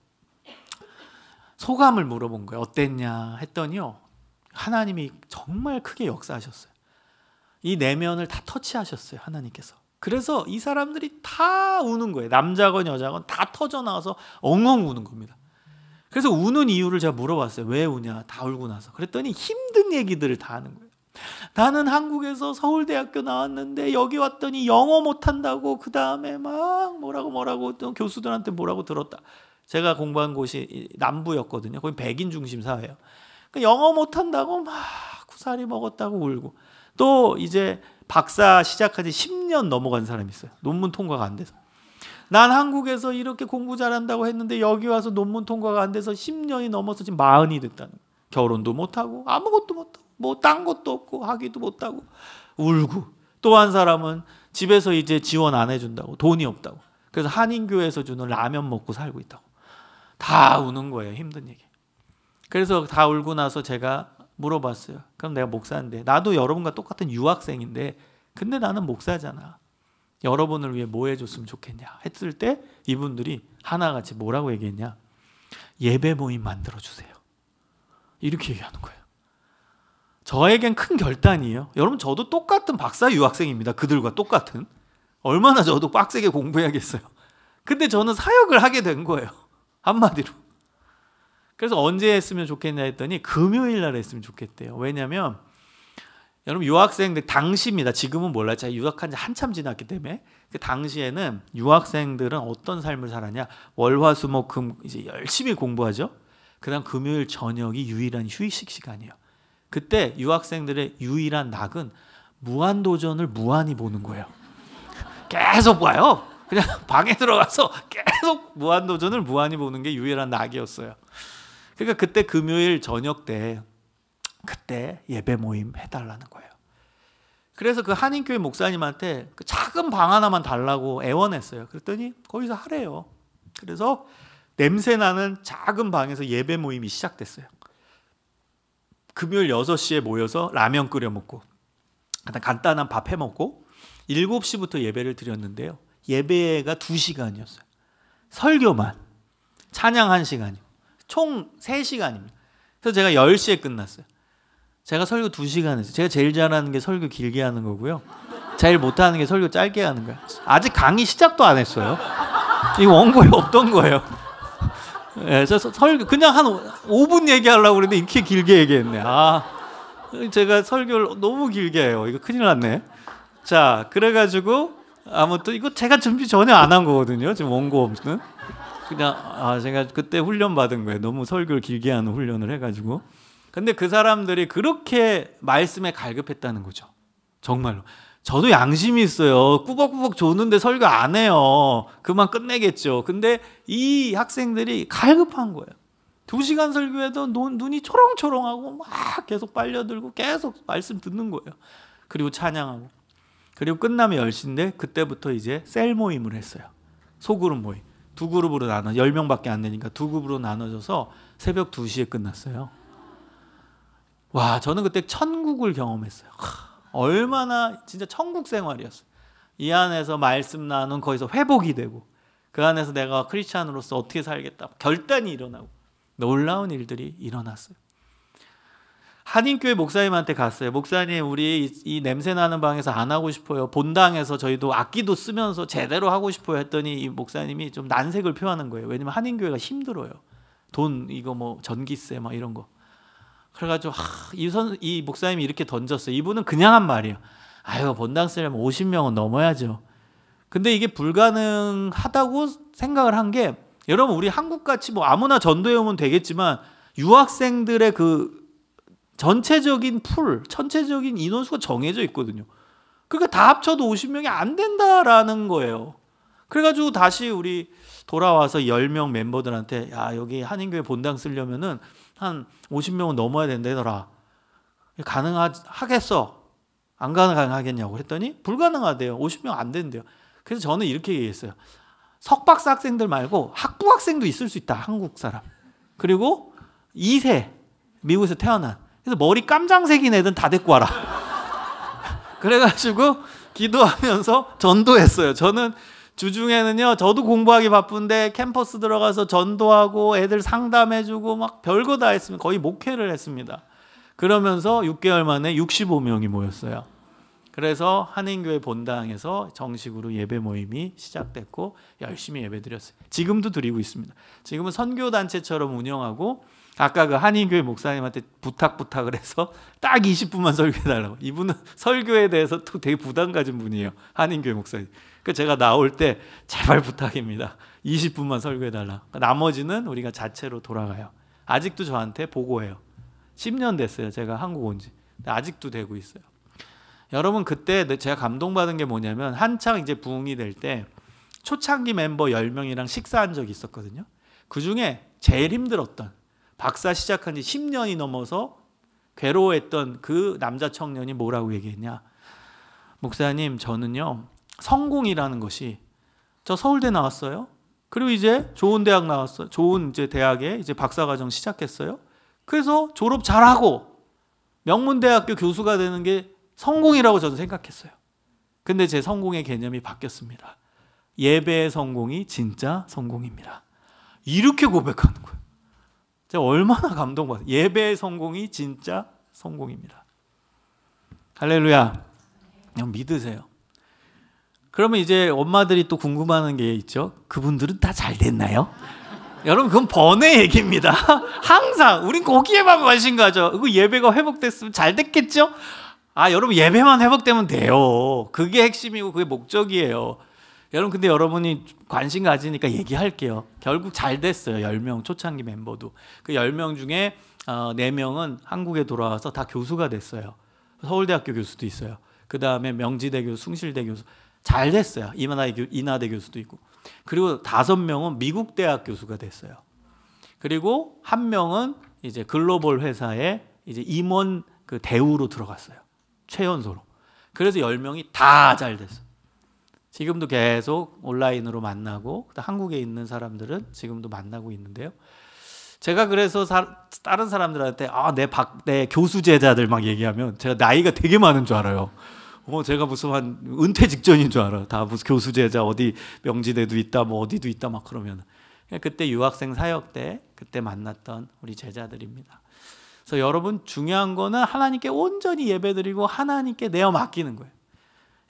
Speaker 1: 소감을 물어본 거예요. 어땠냐 했더니요. 하나님이 정말 크게 역사하셨어요. 이 내면을 다 터치하셨어요. 하나님께서. 그래서 이 사람들이 다 우는 거예요. 남자건 여자건 다 터져 나와서 엉엉 우는 겁니다. 그래서 우는 이유를 제가 물어봤어요. 왜 우냐? 다 울고 나서. 그랬더니 힘든 얘기들을 다 하는 거예요. 나는 한국에서 서울대학교 나왔는데 여기 왔더니 영어 못한다고 그 다음에 막 뭐라고 뭐라고 또 교수들한테 뭐라고 들었다. 제가 공부한 곳이 남부였거든요. 거기 백인 중심 사회예요. 그러니까 영어 못한다고 막 구사리 먹었다고 울고 또 이제 박사 시작한 지 10년 넘어간 사람이 있어요. 논문 통과가 안 돼서. 난 한국에서 이렇게 공부 잘한다고 했는데 여기 와서 논문 통과가 안 돼서 10년이 넘어서 지금 마흔이 됐다는 거예요. 결혼도 못하고 아무것도 못하고 뭐딴 것도 없고 하기도 못하고 울고 또 한 사람은 집에서 이제 지원 안 해준다고 돈이 없다고 그래서 한인교에서 주는 라면 먹고 살고 있다고 다 우는 거예요. 힘든 얘기. 그래서 다 울고 나서 제가 물어봤어요. 그럼 내가 목사인데 나도 여러분과 똑같은 유학생인데 근데 나는 목사잖아. 여러분을 위해 뭐 해줬으면 좋겠냐 했을 때 이분들이 하나같이 뭐라고 얘기했냐 예배 모임 만들어주세요 이렇게 얘기하는 거예요 저에겐 큰 결단이에요 여러분 저도 똑같은 박사 유학생입니다 그들과 똑같은 얼마나 저도 빡세게 공부해야겠어요 근데 저는 사역을 하게 된 거예요 한마디로. 그래서 언제 했으면 좋겠냐 했더니 금요일 날 했으면 좋겠대요. 왜냐면 여러분 유학생들 당시입니다. 지금은 몰라요. 제가 유학한 지 한참 지났기 때문에 그 당시에는 유학생들은 어떤 삶을 살았냐 월화수목금 이제 열심히 공부하죠. 그다음 금요일 저녁이 유일한 휴식 시간이에요. 그때 유학생들의 유일한 낙은 무한 도전을 무한히 보는 거예요. 계속 봐요. 그냥 방에 들어가서 계속 무한도전을 무한히 보는 게 유일한 낙이었어요. 그러니까 그때 금요일 저녁 때 그때 예배 모임 해달라는 거예요. 그래서 그 한인교회 목사님한테 그 작은 방 하나만 달라고 애원했어요. 그랬더니 거기서 하래요. 그래서 냄새 나는 작은 방에서 예배 모임이 시작됐어요. 금요일 6시에 모여서 라면 끓여 먹고 간단한 밥 해 먹고 7시부터 예배를 드렸는데요. 예배가 2시간이었어요. 설교만. 찬양 1시간이고. 총 3시간입니다. 그래서 제가 10시에 끝났어요. 제가 설교 2시간 했어요. 제가 제일 잘하는 게 설교 길게 하는 거고요. 제일 못하는 게 설교 짧게 하는 거예요. 아직 강의 시작도 안 했어요. 이 원고에 없던 거예요. 예, 그래서 설교 그냥 한 5분 얘기하려고 그랬는데 이렇게 길게 얘기했네. 아, 제가 설교를 너무 길게 해요. 이거 큰일 났네. 자, 그래가지고 아무튼 이거 제가 준비 전혀 안 한 거거든요. 지금 원고 없는. 그냥 아 제가 그때 훈련 받은 거예요. 너무 설교를 길게 하는 훈련을 해가지고. 근데 그 사람들이 그렇게 말씀에 갈급했다는 거죠. 정말로. 저도 양심이 있어요. 꾸벅꾸벅 조는데 설교 안 해요. 그만 끝내겠죠. 근데 이 학생들이 갈급한 거예요. 두 시간 설교해도 눈, 이 초롱초롱하고 막 계속 빨려들고 계속 말씀 듣는 거예요. 그리고 찬양하고. 그리고 끝나면 10시인데 그때부터 이제 셀 모임을 했어요. 소그룹 모임. 두 그룹으로 나눠 10명밖에 안 되니까 두 그룹으로 나눠져서 새벽 2시에 끝났어요. 와, 저는 그때 천국을 경험했어요. 하, 얼마나 진짜 천국 생활이었어요. 이 안에서 말씀 나눈 거기서 회복이 되고 그 안에서 내가 크리스찬으로서 어떻게 살겠다 결단이 일어나고 놀라운 일들이 일어났어요. 한인교회 목사님한테 갔어요. 목사님, 우리 이, 이 냄새 나는 방에서 안 하고 싶어요. 본당에서 저희도 악기도 쓰면서 제대로 하고 싶어요. 했더니 이 목사님이 좀 난색을 표하는 거예요. 왜냐면 한인교회가 힘들어요. 돈 이거 뭐 전기세 막 이런 거. 그래가지고 하, 이, 선, 이 목사님이 이렇게 던졌어요. 이분은 그냥 한 말이에요. 아유 본당 쓰려면 50명은 넘어야죠. 근데 이게 불가능하다고 생각을 한 게 여러분 우리 한국 같이 뭐 아무나 전도해 오면 되겠지만 유학생들의 그 전체적인 풀, 전체적인 인원수가 정해져 있거든요. 그러니까 다 합쳐도 50명이 안 된다라는 거예요. 그래가지고 다시 우리 돌아와서 10명 멤버들한테 야 여기 한인교회 본당 쓰려면은 한 50명은 넘어야 된다더라. 가능하겠어? 안 가능하겠냐고 그랬더니 불가능하대요. 50명 안 된대요. 그래서 저는 이렇게 얘기했어요. 석박사 학생들 말고 학부 학생도 있을 수 있다. 한국 사람. 그리고 2세 미국에서 태어난 그래서 머리 깜장색인 애든 다 데리고 와라. 그래가지고 기도하면서 전도했어요. 저는 주중에는요, 저도 공부하기 바쁜데 캠퍼스 들어가서 전도하고 애들 상담해주고 막 별거 다 했습니다. 거의 목회를 했습니다. 그러면서 6개월 만에 65명이 모였어요. 그래서 한인교회 본당에서 정식으로 예배 모임이 시작됐고 열심히 예배 드렸어요. 지금도 드리고 있습니다. 지금은 선교단체처럼 운영하고 아까 그 한인교회 목사님한테 부탁 부탁을 해서 딱 20분만 설교해달라고. 이분은 설교에 대해서 또 되게 부담 가진 분이에요. 한인교회 목사님. 그 제가 나올 때 제발 부탁입니다. 20분만 설교해달라. 그러니까 나머지는 우리가 자체로 돌아가요. 아직도 저한테 보고해요. 10년 됐어요. 제가 한국 온 지. 아직도 되고 있어요. 여러분 그때 제가 감동받은 게 뭐냐면 한창 이제 부흥이 될 때 초창기 멤버 10명이랑 식사한 적이 있었거든요. 그 중에 제일 힘들었던 박사 시작한 지 10년이 넘어서 괴로워했던 그 남자 청년이 뭐라고 얘기했냐. 목사님, 저는요, 성공이라는 것이 저 서울대 나왔어요. 그리고 이제 좋은 대학 나왔어요. 좋은 이제 대학에 이제 박사과정 시작했어요. 그래서 졸업 잘하고 명문대학교 교수가 되는 게 성공이라고 저는 생각했어요. 근데 제 성공의 개념이 바뀌었습니다. 예배의 성공이 진짜 성공입니다. 이렇게 고백하는 거예요. 제가 얼마나 감동받았어요. 예배 성공이 진짜 성공입니다. 할렐루야. 그냥 믿으세요. 그러면 이제 엄마들이 또 궁금하는 게 있죠. 그분들은 다 잘 됐나요? 여러분 그건 번외 얘기입니다. 항상 우린 거기에만 관심 가죠. 그 예배가 회복됐으면 잘 됐겠죠? 아 여러분 예배만 회복되면 돼요. 그게 핵심이고 그게 목적이에요. 여러분 근데 여러분이 관심 가지니까 얘기할게요. 결국 잘 됐어요. 10명 초창기 멤버도. 그 10명 중에 어, 4명은 한국에 돌아와서 다 교수가 됐어요. 서울대학교 교수도 있어요. 그 다음에 명지대 교수, 숭실대 교수. 잘 됐어요. 이만하 교, 이나대 교수도 있고. 그리고 5 명은 미국 대학 교수가 됐어요. 그리고 한 명은 이제 글로벌 회사에 이제 임원 그 대우로 들어갔어요. 최연소로. 그래서 1 0명이다 잘 됐어. 요 지금도 계속 온라인으로 만나고 한국에 있는 사람들은 지금도 만나고 있는데요. 제가 그래서 사, 다른 사람들한테 아내 박 내 교수 제자들 막 얘기하면 제가 나이가 되게 많은 줄 알아요. 어 제가 무슨 한 은퇴 직전인 줄 알아요. 다 무슨 교수 제자 어디 명지대도 있다 뭐 어디도 있다 막 그러면 그러니까 그때 유학생 사역 때 그때 만났던 우리 제자들입니다. 그래서 여러분 중요한 거는 하나님께 온전히 예배드리고 하나님께 내어 맡기는 거예요.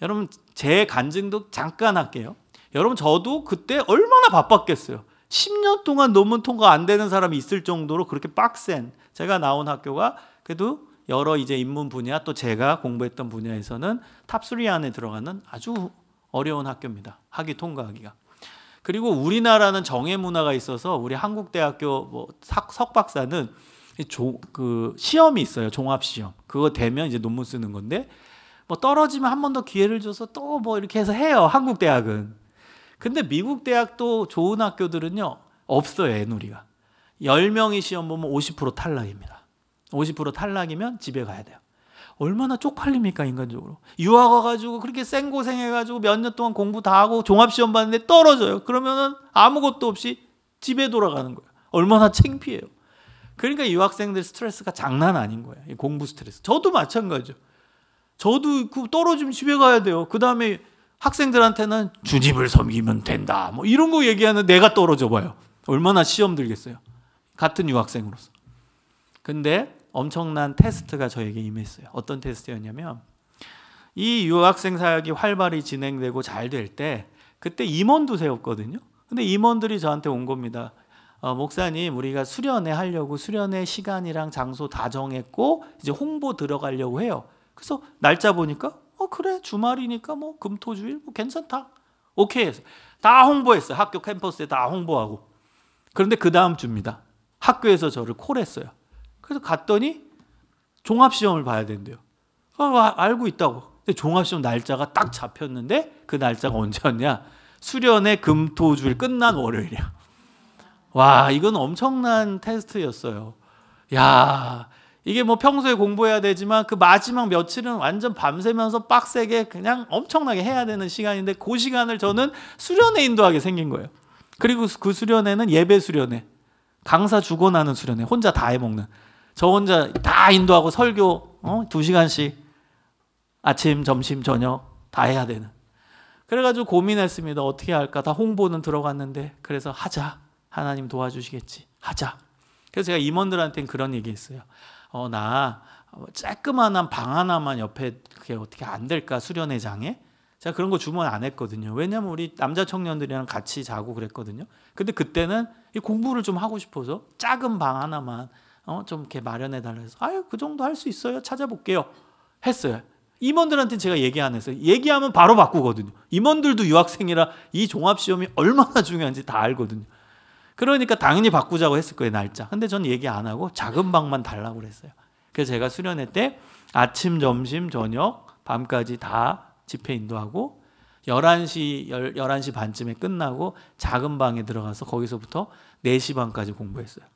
Speaker 1: 여러분 제 간증도 잠깐 할게요. 여러분 저도 그때 얼마나 바빴겠어요. 10년 동안 논문 통과 안 되는 사람이 있을 정도로 그렇게 빡센 제가 나온 학교가 그래도 여러 이제 인문 분야 또 제가 공부했던 분야에서는 탑3 안에 들어가는 아주 어려운 학교입니다. 학위 통과하기가. 그리고 우리나라는 정해 문화가 있어서 우리 한국 대학교 뭐 석박사는 조, 그 시험이 있어요. 종합 시험. 그거 되면 이제 논문 쓰는 건데 뭐 떨어지면 한 번 더 기회를 줘서 또 뭐 이렇게 해서 해요. 한국 대학은. 근데 미국 대학도 좋은 학교들은요. 없어요, 애누리가. 10명이 시험 보면 50% 탈락입니다. 50% 탈락이면 집에 가야 돼요. 얼마나 쪽팔립니까, 인간적으로. 유학 와가지고 그렇게 생고생해가지고 몇 년 동안 공부 다 하고 종합시험 봤는데 떨어져요. 그러면은 아무것도 없이 집에 돌아가는 거예요. 얼마나 창피해요. 그러니까 유학생들 스트레스가 장난 아닌 거예요. 공부 스트레스. 저도 마찬가지죠. 저도 그 떨어지면 집에 가야 돼요. 그 다음에 학생들한테는 주집을 섬기면 된다. 뭐 이런 거 얘기하는 내가 떨어져 봐요. 얼마나 시험 들겠어요. 같은 유학생으로서. 근데 엄청난 테스트가 저에게 임했어요. 어떤 테스트였냐면 이 유학생 사역이 활발히 진행되고 잘 될 때 그때 임원도 세웠거든요. 근데 임원들이 저한테 온 겁니다. 어, 목사님 우리가 수련회 하려고 수련회 시간이랑 장소 다 정했고 이제 홍보 들어가려고 해요. 그래서 날짜 보니까 어 그래 주말이니까 뭐 금토주일 뭐 괜찮다. 오케이 해서 다 홍보했어요. 학교 캠퍼스에 다 홍보하고. 그런데 그 다음 주입니다. 학교에서 저를 콜했어요. 그래서 갔더니 종합시험을 봐야 된대요. 어, 아, 알고 있다고. 근데 종합시험 날짜가 딱 잡혔는데 그 날짜가 언제였냐? 수련의 금토주일 끝난 월요일이야. 와, 이건 엄청난 테스트였어요. 야, 이게 뭐 평소에 공부해야 되지만 그 마지막 며칠은 완전 밤새면서 빡세게 그냥 엄청나게 해야 되는 시간인데 그 시간을 저는 수련회 인도하게 생긴 거예요. 그리고 그 수련회는 예배 수련회, 강사 주고 나는 수련회, 혼자 다 해먹는. 저 혼자 다 인도하고 설교 어? 두 시간씩 아침, 점심, 저녁 다 해야 되는. 그래가지고 고민했습니다. 어떻게 할까? 다 홍보는 들어갔는데 그래서 하자. 하나님 도와주시겠지. 하자. 그래서 제가 임원들한테는 그런 얘기했어요. 어, 나 어, 쬐끄만한 방 하나만 옆에 그게 어떻게 안 될까 수련회장에 제가 그런 거 주문 안 했거든요. 왜냐면 우리 남자 청년들이랑 같이 자고 그랬거든요. 근데 그때는 공부를 좀 하고 싶어서 작은 방 하나만 어, 좀 이렇게 마련해 달라 해서 아유 그 정도 할 수 있어요. 찾아볼게요. 했어요. 임원들한테 제가 얘기 안 했어요. 얘기하면 바로 바꾸거든요. 임원들도 유학생이라 이 종합 시험이 얼마나 중요한지 다 알거든요. 그러니까 당연히 바꾸자고 했을 거예요, 날짜. 근데 전 얘기 안 하고 작은 방만 달라고 그랬어요. 그래서 제가 수련회 때 아침, 점심, 저녁, 밤까지 다 집회 인도하고 11시, 11시 반쯤에 끝나고 작은 방에 들어가서 거기서부터 4시 반까지 공부했어요.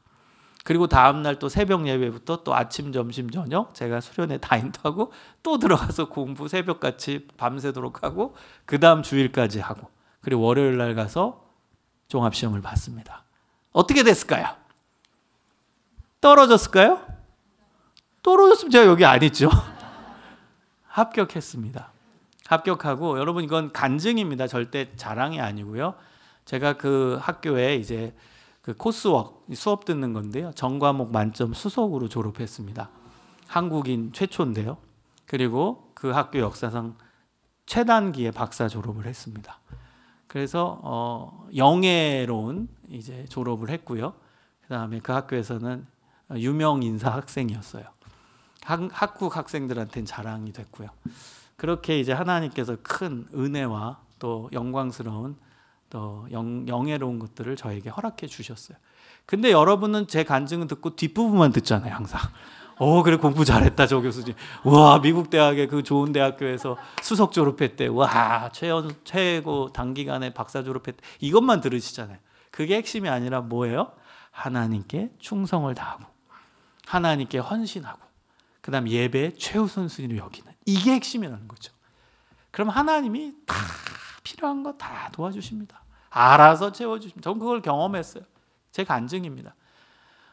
Speaker 1: 그리고 다음날 또 새벽 예배부터 또 아침, 점심, 저녁 제가 수련회 다 인도하고 또 들어가서 공부 새벽같이 밤새도록 하고 그 다음 주일까지 하고 그리고 월요일날 가서 종합시험을 봤습니다. 어떻게 됐을까요? 떨어졌을까요? 떨어졌으면 제가 여기 안 있죠. 합격했습니다. 합격하고 여러분 이건 간증입니다. 절대 자랑이 아니고요. 제가 그 학교에 이제 그 코스웍 수업 듣는 건데요. 전과목 만점 수석으로 졸업했습니다. 한국인 최초인데요. 그리고 그 학교 역사상 최단기에 박사 졸업을 했습니다. 그래서 어, 영예로운 이제 졸업을 했고요. 그다음에 그 학교에서는 유명 인사 학생이었어요. 학, 학국 학생들한테는 자랑이 됐고요. 그렇게 이제 하나님께서 큰 은혜와 또 영광스러운 또 영, 영예로운 것들을 저에게 허락해 주셨어요. 근데 여러분은 제간증을 듣고 뒷부분만 듣잖아요, 항상. 어 그래 공부 잘했다 저 교수님 와 미국 대학의 그 좋은 대학교에서 수석 졸업했대 와 최연, 최고 단기간에 박사 졸업했대 이것만 들으시잖아요 그게 핵심이 아니라 뭐예요 하나님께 충성을 다하고 하나님께 헌신하고 그 다음 예배의 최우선 순위로 여기는 이게 핵심이라는 거죠 그럼 하나님이 다 필요한 거 다 도와주십니다 알아서 채워주십니다 저는 그걸 경험했어요 제 간증입니다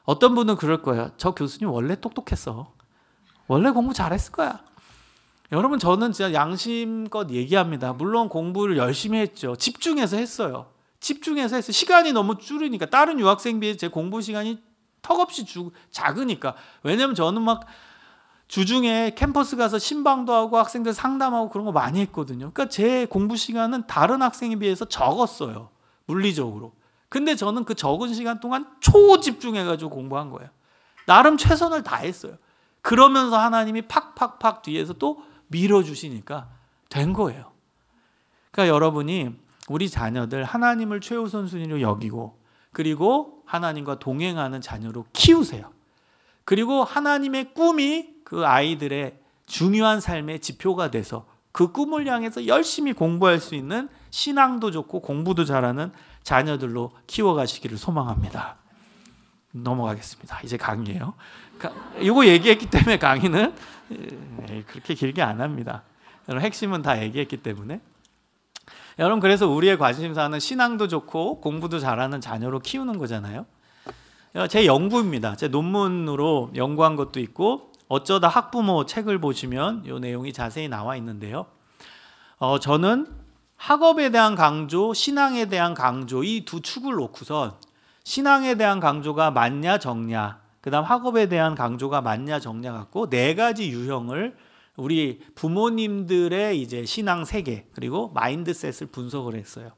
Speaker 1: 어떤 분은 그럴 거예요. 저 교수님 원래 똑똑했어. 원래 공부 잘했을 거야. 여러분 저는 진짜 양심껏 얘기합니다. 물론 공부를 열심히 했죠. 집중해서 했어요. 집중해서 했어요. 시간이 너무 줄으니까 다른 유학생 비해 제 공부 시간이 턱없이 주, 작으니까. 왜냐면 저는 막 주중에 캠퍼스 가서 신방도 하고 학생들 상담하고 그런 거 많이 했거든요. 그러니까 제 공부 시간은 다른 학생에 비해서 적었어요. 물리적으로. 근데 저는 그 적은 시간 동안 초집중해가지고 공부한 거예요. 나름 최선을 다했어요. 그러면서 하나님이 팍팍팍 뒤에서 또 밀어주시니까 된 거예요. 그러니까 여러분이 우리 자녀들 하나님을 최우선순위로 여기고 그리고 하나님과 동행하는 자녀로 키우세요. 그리고 하나님의 꿈이 그 아이들의 중요한 삶의 지표가 돼서 그 꿈을 향해서 열심히 공부할 수 있는 신앙도 좋고 공부도 잘하는 자녀들로 키워가시기를 소망합니다. 넘어가겠습니다. 이제 강의예요. 이거 얘기했기 때문에 강의는 그렇게 길게 안 합니다. 여러분 핵심은 다 얘기했기 때문에 여러분 그래서 우리의 관심사는 신앙도 좋고 공부도 잘하는 자녀로 키우는 거잖아요. 어, 제 연구입니다. 제 논문으로 연구한 것도 있고 어쩌다 학부모 책을 보시면 이 내용이 자세히 나와 있는데요. 어, 저는 학업에 대한 강조, 신앙에 대한 강조 이 두 축을 놓고선 신앙에 대한 강조가 맞냐 적냐, 그다음 학업에 대한 강조가 맞냐 적냐 갖고 네 가지 유형을 우리 부모님들의 이제 신앙 세계 그리고 마인드셋을 분석을 했어요.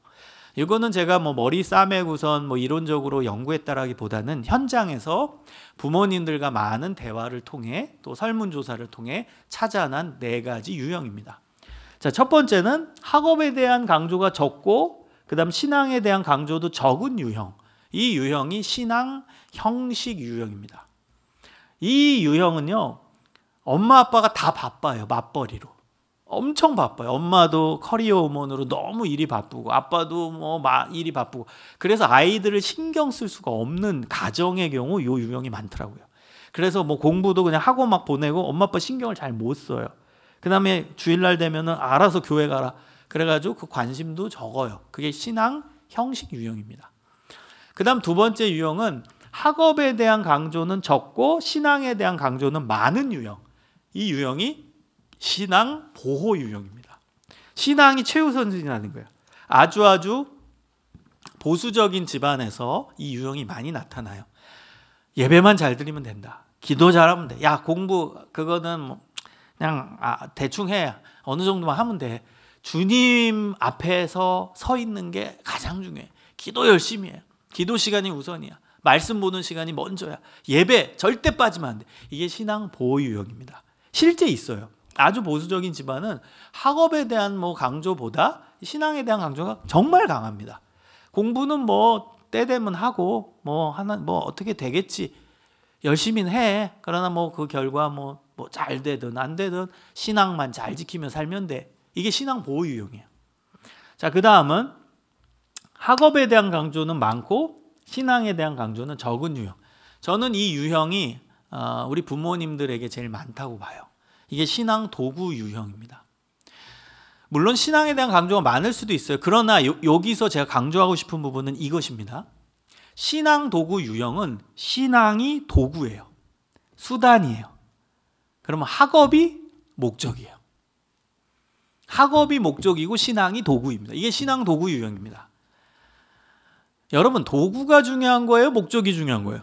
Speaker 1: 이거는 제가 뭐 머리 싸매고선 뭐 이론적으로 연구했다라기보다는 현장에서 부모님들과 많은 대화를 통해 또 설문조사를 통해 찾아난 네 가지 유형입니다. 자, 첫 번째는 학업에 대한 강조가 적고 그다음 신앙에 대한 강조도 적은 유형. 이 유형이 신앙 형식 유형입니다. 이 유형은요. 엄마 아빠가 다 바빠요. 맞벌이로. 엄청 바빠요. 엄마도 커리어 우먼으로 너무 일이 바쁘고 아빠도 뭐 일이 바쁘고 그래서 아이들을 신경 쓸 수가 없는 가정의 경우 요 유형이 많더라고요. 그래서 뭐 공부도 그냥 하고 막 보내고 엄마 아빠 신경을 잘 못 써요. 그 다음에 주일날 되면은 알아서 교회 가라. 그래가지고 그 관심도 적어요. 그게 신앙 형식 유형입니다. 그 다음 두 번째 유형은 학업에 대한 강조는 적고 신앙에 대한 강조는 많은 유형. 이 유형이 신앙 보호 유형입니다. 신앙이 최우선순위라는 거예요. 아주 아주 보수적인 집안에서 이 유형이 많이 나타나요. 예배만 잘 드리면 된다. 기도 잘하면 돼. 야 공부 그거는 뭐 그냥 아, 대충 해. 어느 정도만 하면 돼. 주님 앞에서 서 있는 게 가장 중요해. 기도 열심히 해. 기도 시간이 우선이야. 말씀 보는 시간이 먼저야. 예배 절대 빠지면 안 돼. 이게 신앙 보호 유형입니다. 실제 있어요. 아주 보수적인 집안은 학업에 대한 뭐 강조보다 신앙에 대한 강조가 정말 강합니다. 공부는 뭐 때 되면 하고 뭐 하나 뭐 어떻게 되겠지 열심히 해. 그러나 뭐 그 결과 뭐 뭐잘 되든 안 되든 신앙만 잘지키면 살면 돼. 이게 신앙 보호 유형이에요. 자, 그 다음은 학업에 대한 강조는 많고 신앙에 대한 강조는 적은 유형. 저는 이 유형이 어, 우리 부모님들에게 제일 많다고 봐요. 이게 신앙 도구 유형입니다. 물론 신앙에 대한 강조가 많을 수도 있어요. 그러나 요, 여기서 제가 강조하고 싶은 부분은 이것입니다. 신앙 도구 유형은 신앙이 도구예요. 수단이에요. 그러면 학업이 목적이에요. 학업이 목적이고 신앙이 도구입니다. 이게 신앙 도구 유형입니다. 여러분 도구가 중요한 거예요? 목적이 중요한 거예요?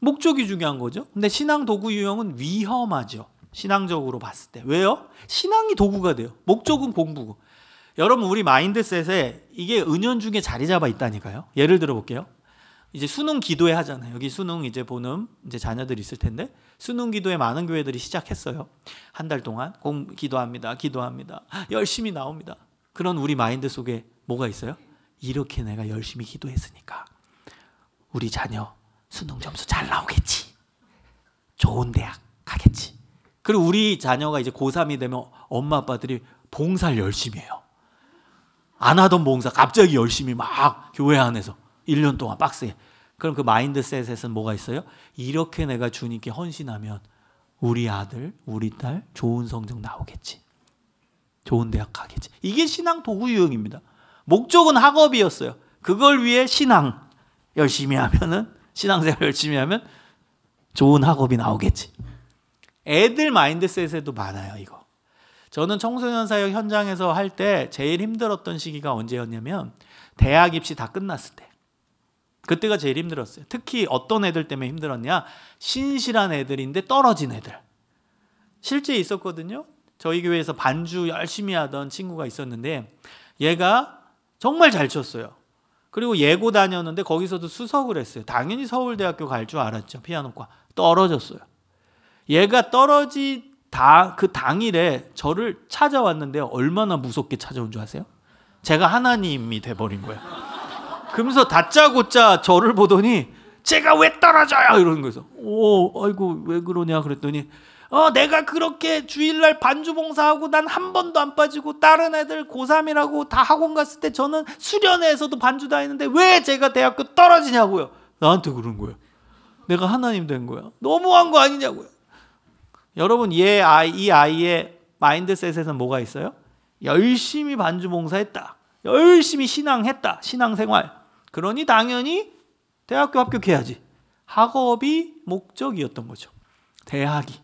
Speaker 1: 목적이 중요한 거죠. 근데 신앙 도구 유형은 위험하죠. 신앙적으로 봤을 때. 왜요? 신앙이 도구가 돼요. 목적은 공부고. 여러분 우리 마인드셋에 이게 은연중에 자리 잡아 있다니까요. 예를 들어 볼게요. 이제 수능 기도회 하잖아요. 여기 수능 이제 보는 이제 자녀들 이 있을 텐데 수능 기도회 많은 교회들이 시작했어요. 한 달 동안 공 기도합니다. 기도합니다. 열심히 나옵니다. 그런 우리 마인드 속에 뭐가 있어요? 이렇게 내가 열심히 기도했으니까 우리 자녀 수능 점수 잘 나오겠지. 좋은 대학 가겠지. 그리고 우리 자녀가 이제 고3이 되면 엄마 아빠들이 봉사를 열심히 해요. 안 하던 봉사 갑자기 열심히 막 교회 안에서 1년 동안 박스에. 그럼 그 마인드셋에서는 뭐가 있어요? 이렇게 내가 주님께 헌신하면 우리 아들, 우리 딸 좋은 성적 나오겠지. 좋은 대학 가겠지. 이게 신앙 도구 유형입니다. 목적은 학업이었어요. 그걸 위해 신앙 열심히 하면은 신앙생활 열심히 하면 좋은 학업이 나오겠지. 애들 마인드셋에도 많아요, 이거. 저는 청소년 사역 현장에서 할 때 제일 힘들었던 시기가 언제였냐면 대학 입시 다 끝났을 때. 그때가 제일 힘들었어요. 특히 어떤 애들 때문에 힘들었냐? 신실한 애들인데 떨어진 애들. 실제 있었거든요. 저희 교회에서 반주 열심히 하던 친구가 있었는데 얘가 정말 잘 쳤어요. 그리고 예고 다녔는데 거기서도 수석을 했어요. 당연히 서울대학교 갈 줄 알았죠. 피아노과. 떨어졌어요. 얘가 떨어지 다그 당일에 저를 찾아왔는데 얼마나 무섭게 찾아온 줄 아세요? 제가 하나님이 돼버린 거예요. 그러면서 다짜고짜 저를 보더니 제가 왜 떨어져요? 이러는 거예 오, 아이고 왜 그러냐 그랬더니 어, 내가 그렇게 주일날 반주 봉사하고 난 한 번도 안 빠지고 다른 애들 고3이라고 다 학원 갔을 때 저는 수련회에서도 반주 다 했는데 왜 제가 대학교 떨어지냐고요. 나한테 그런 거예요. 내가 하나님 된 거야. 너무한 거 아니냐고요. 여러분, 얘 아이, 이 아이의 마인드셋에는 뭐가 있어요? 열심히 반주 봉사했다. 열심히 신앙했다. 신앙생활. 그러니 당연히 대학교 합격해야지. 학업이 목적이었던 거죠. 대학이.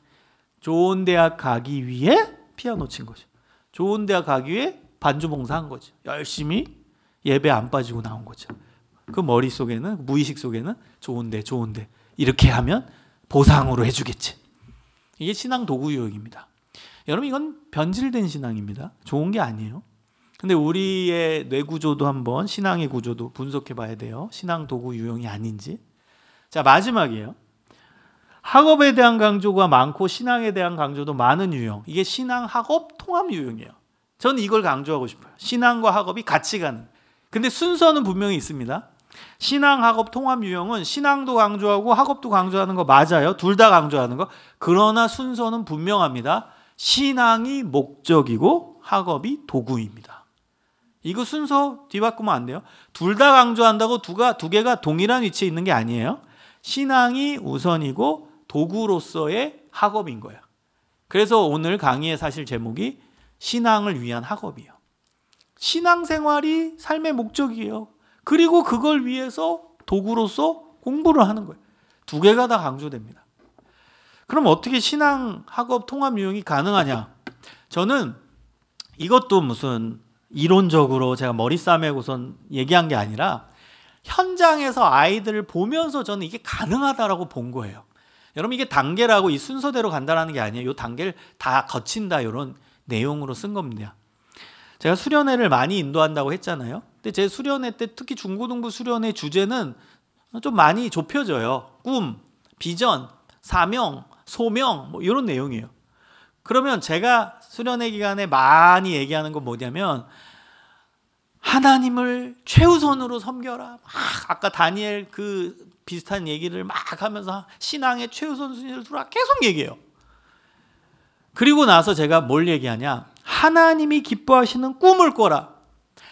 Speaker 1: 좋은 대학 가기 위해 피아노 친 거죠. 좋은 대학 가기 위해 반주 봉사한 거죠. 열심히 예배 안 빠지고 나온 거죠. 그 머릿속에는 무의식 속에는 좋은데 좋은데 이렇게 하면 보상으로 해주겠지. 이게 신앙 도구 유형입니다. 여러분 이건 변질된 신앙입니다. 좋은 게 아니에요. 근데 우리의 뇌 구조도 한번 신앙의 구조도 분석해 봐야 돼요. 신앙 도구 유형이 아닌지. 자, 마지막이에요. 학업에 대한 강조가 많고 신앙에 대한 강조도 많은 유형. 이게 신앙 학업 통합 유형이에요. 저는 이걸 강조하고 싶어요. 신앙과 학업이 같이 가는. 근데 순서는 분명히 있습니다. 신앙 학업 통합 유형은 신앙도 강조하고 학업도 강조하는 거 맞아요. 둘 다 강조하는 거. 그러나 순서는 분명합니다. 신앙이 목적이고 학업이 도구입니다. 이거 순서 뒤바꾸면 안 돼요. 둘 다 강조한다고 두가 두 개가 동일한 위치에 있는 게 아니에요. 신앙이 우선이고 도구로서의 학업인 거야. 그래서 오늘 강의의 사실 제목이 신앙을 위한 학업이에요. 신앙생활이 삶의 목적이에요. 그리고 그걸 위해서 도구로서 공부를 하는 거예요. 두 개가 다 강조됩니다. 그럼 어떻게 신앙 학업 통합 유형이 가능하냐? 저는 이것도 무슨 이론적으로 제가 머리 싸매고선 얘기한 게 아니라 현장에서 아이들을 보면서 저는 이게 가능하다라고 본 거예요. 여러분 이게 단계라고 이 순서대로 간다라는 게 아니에요. 이 단계를 다 거친다 이런 내용으로 쓴 겁니다. 제가 수련회를 많이 인도한다고 했잖아요. 근데 제 수련회 때 특히 중고등부 수련회 주제는 좀 많이 좁혀져요. 꿈, 비전, 사명, 소명 뭐 이런 내용이에요. 그러면 제가 수련회 기간에 많이 얘기하는 건 뭐냐면 하나님을 최우선으로 섬겨라. 막 아까 다니엘 그 비슷한 얘기를 막 하면서 신앙의 최우선 순위를 두라 계속 얘기해요. 그리고 나서 제가 뭘 얘기하냐? 하나님이 기뻐하시는 꿈을 꿔라.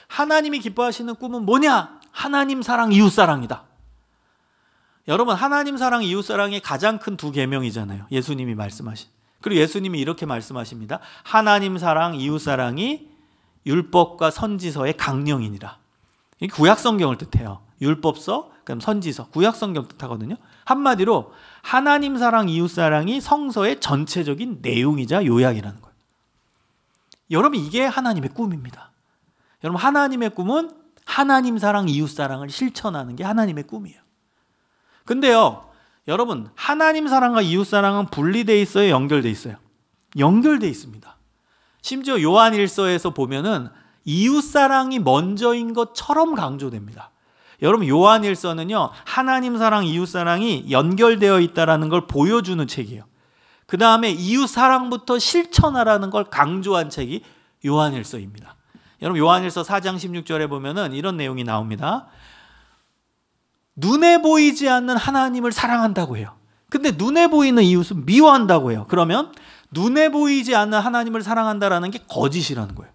Speaker 1: 하나님이 기뻐하시는 꿈은 뭐냐? 하나님 사랑, 이웃 사랑이다. 여러분 하나님 사랑, 이웃 사랑이 가장 큰 두 계명이잖아요. 예수님이 말씀하신. 그리고 예수님이 이렇게 말씀하십니다. 하나님 사랑, 이웃 사랑이 율법과 선지서의 강령이니라. 이 구약 성경을 뜻해요. 율법서, 그럼 선지서, 구약 성경 뜻하거든요. 한마디로 하나님 사랑, 이웃 사랑이 성서의 전체적인 내용이자 요약이라는 거예요. 여러분 이게 하나님의 꿈입니다. 여러분 하나님의 꿈은 하나님 사랑, 이웃 사랑을 실천하는 게 하나님의 꿈이에요. 근데요. 여러분 하나님 사랑과 이웃 사랑은 분리돼 있어요, 연결돼 있어요. 연결돼 있습니다. 심지어 요한일서에서 보면은 이웃 사랑이 먼저인 것처럼 강조됩니다. 여러분 요한일서는요 하나님 사랑, 이웃 사랑이 연결되어 있다라는 걸 보여주는 책이에요. 그 다음에 이웃 사랑부터 실천하라는 걸 강조한 책이 요한일서입니다. 여러분 요한일서 4장 16절에 보면은 이런 내용이 나옵니다. 눈에 보이지 않는 하나님을 사랑한다고 해요. 근데 눈에 보이는 이웃은 미워한다고 해요. 그러면 눈에 보이지 않는 하나님을 사랑한다라는 게 거짓이라는 거예요.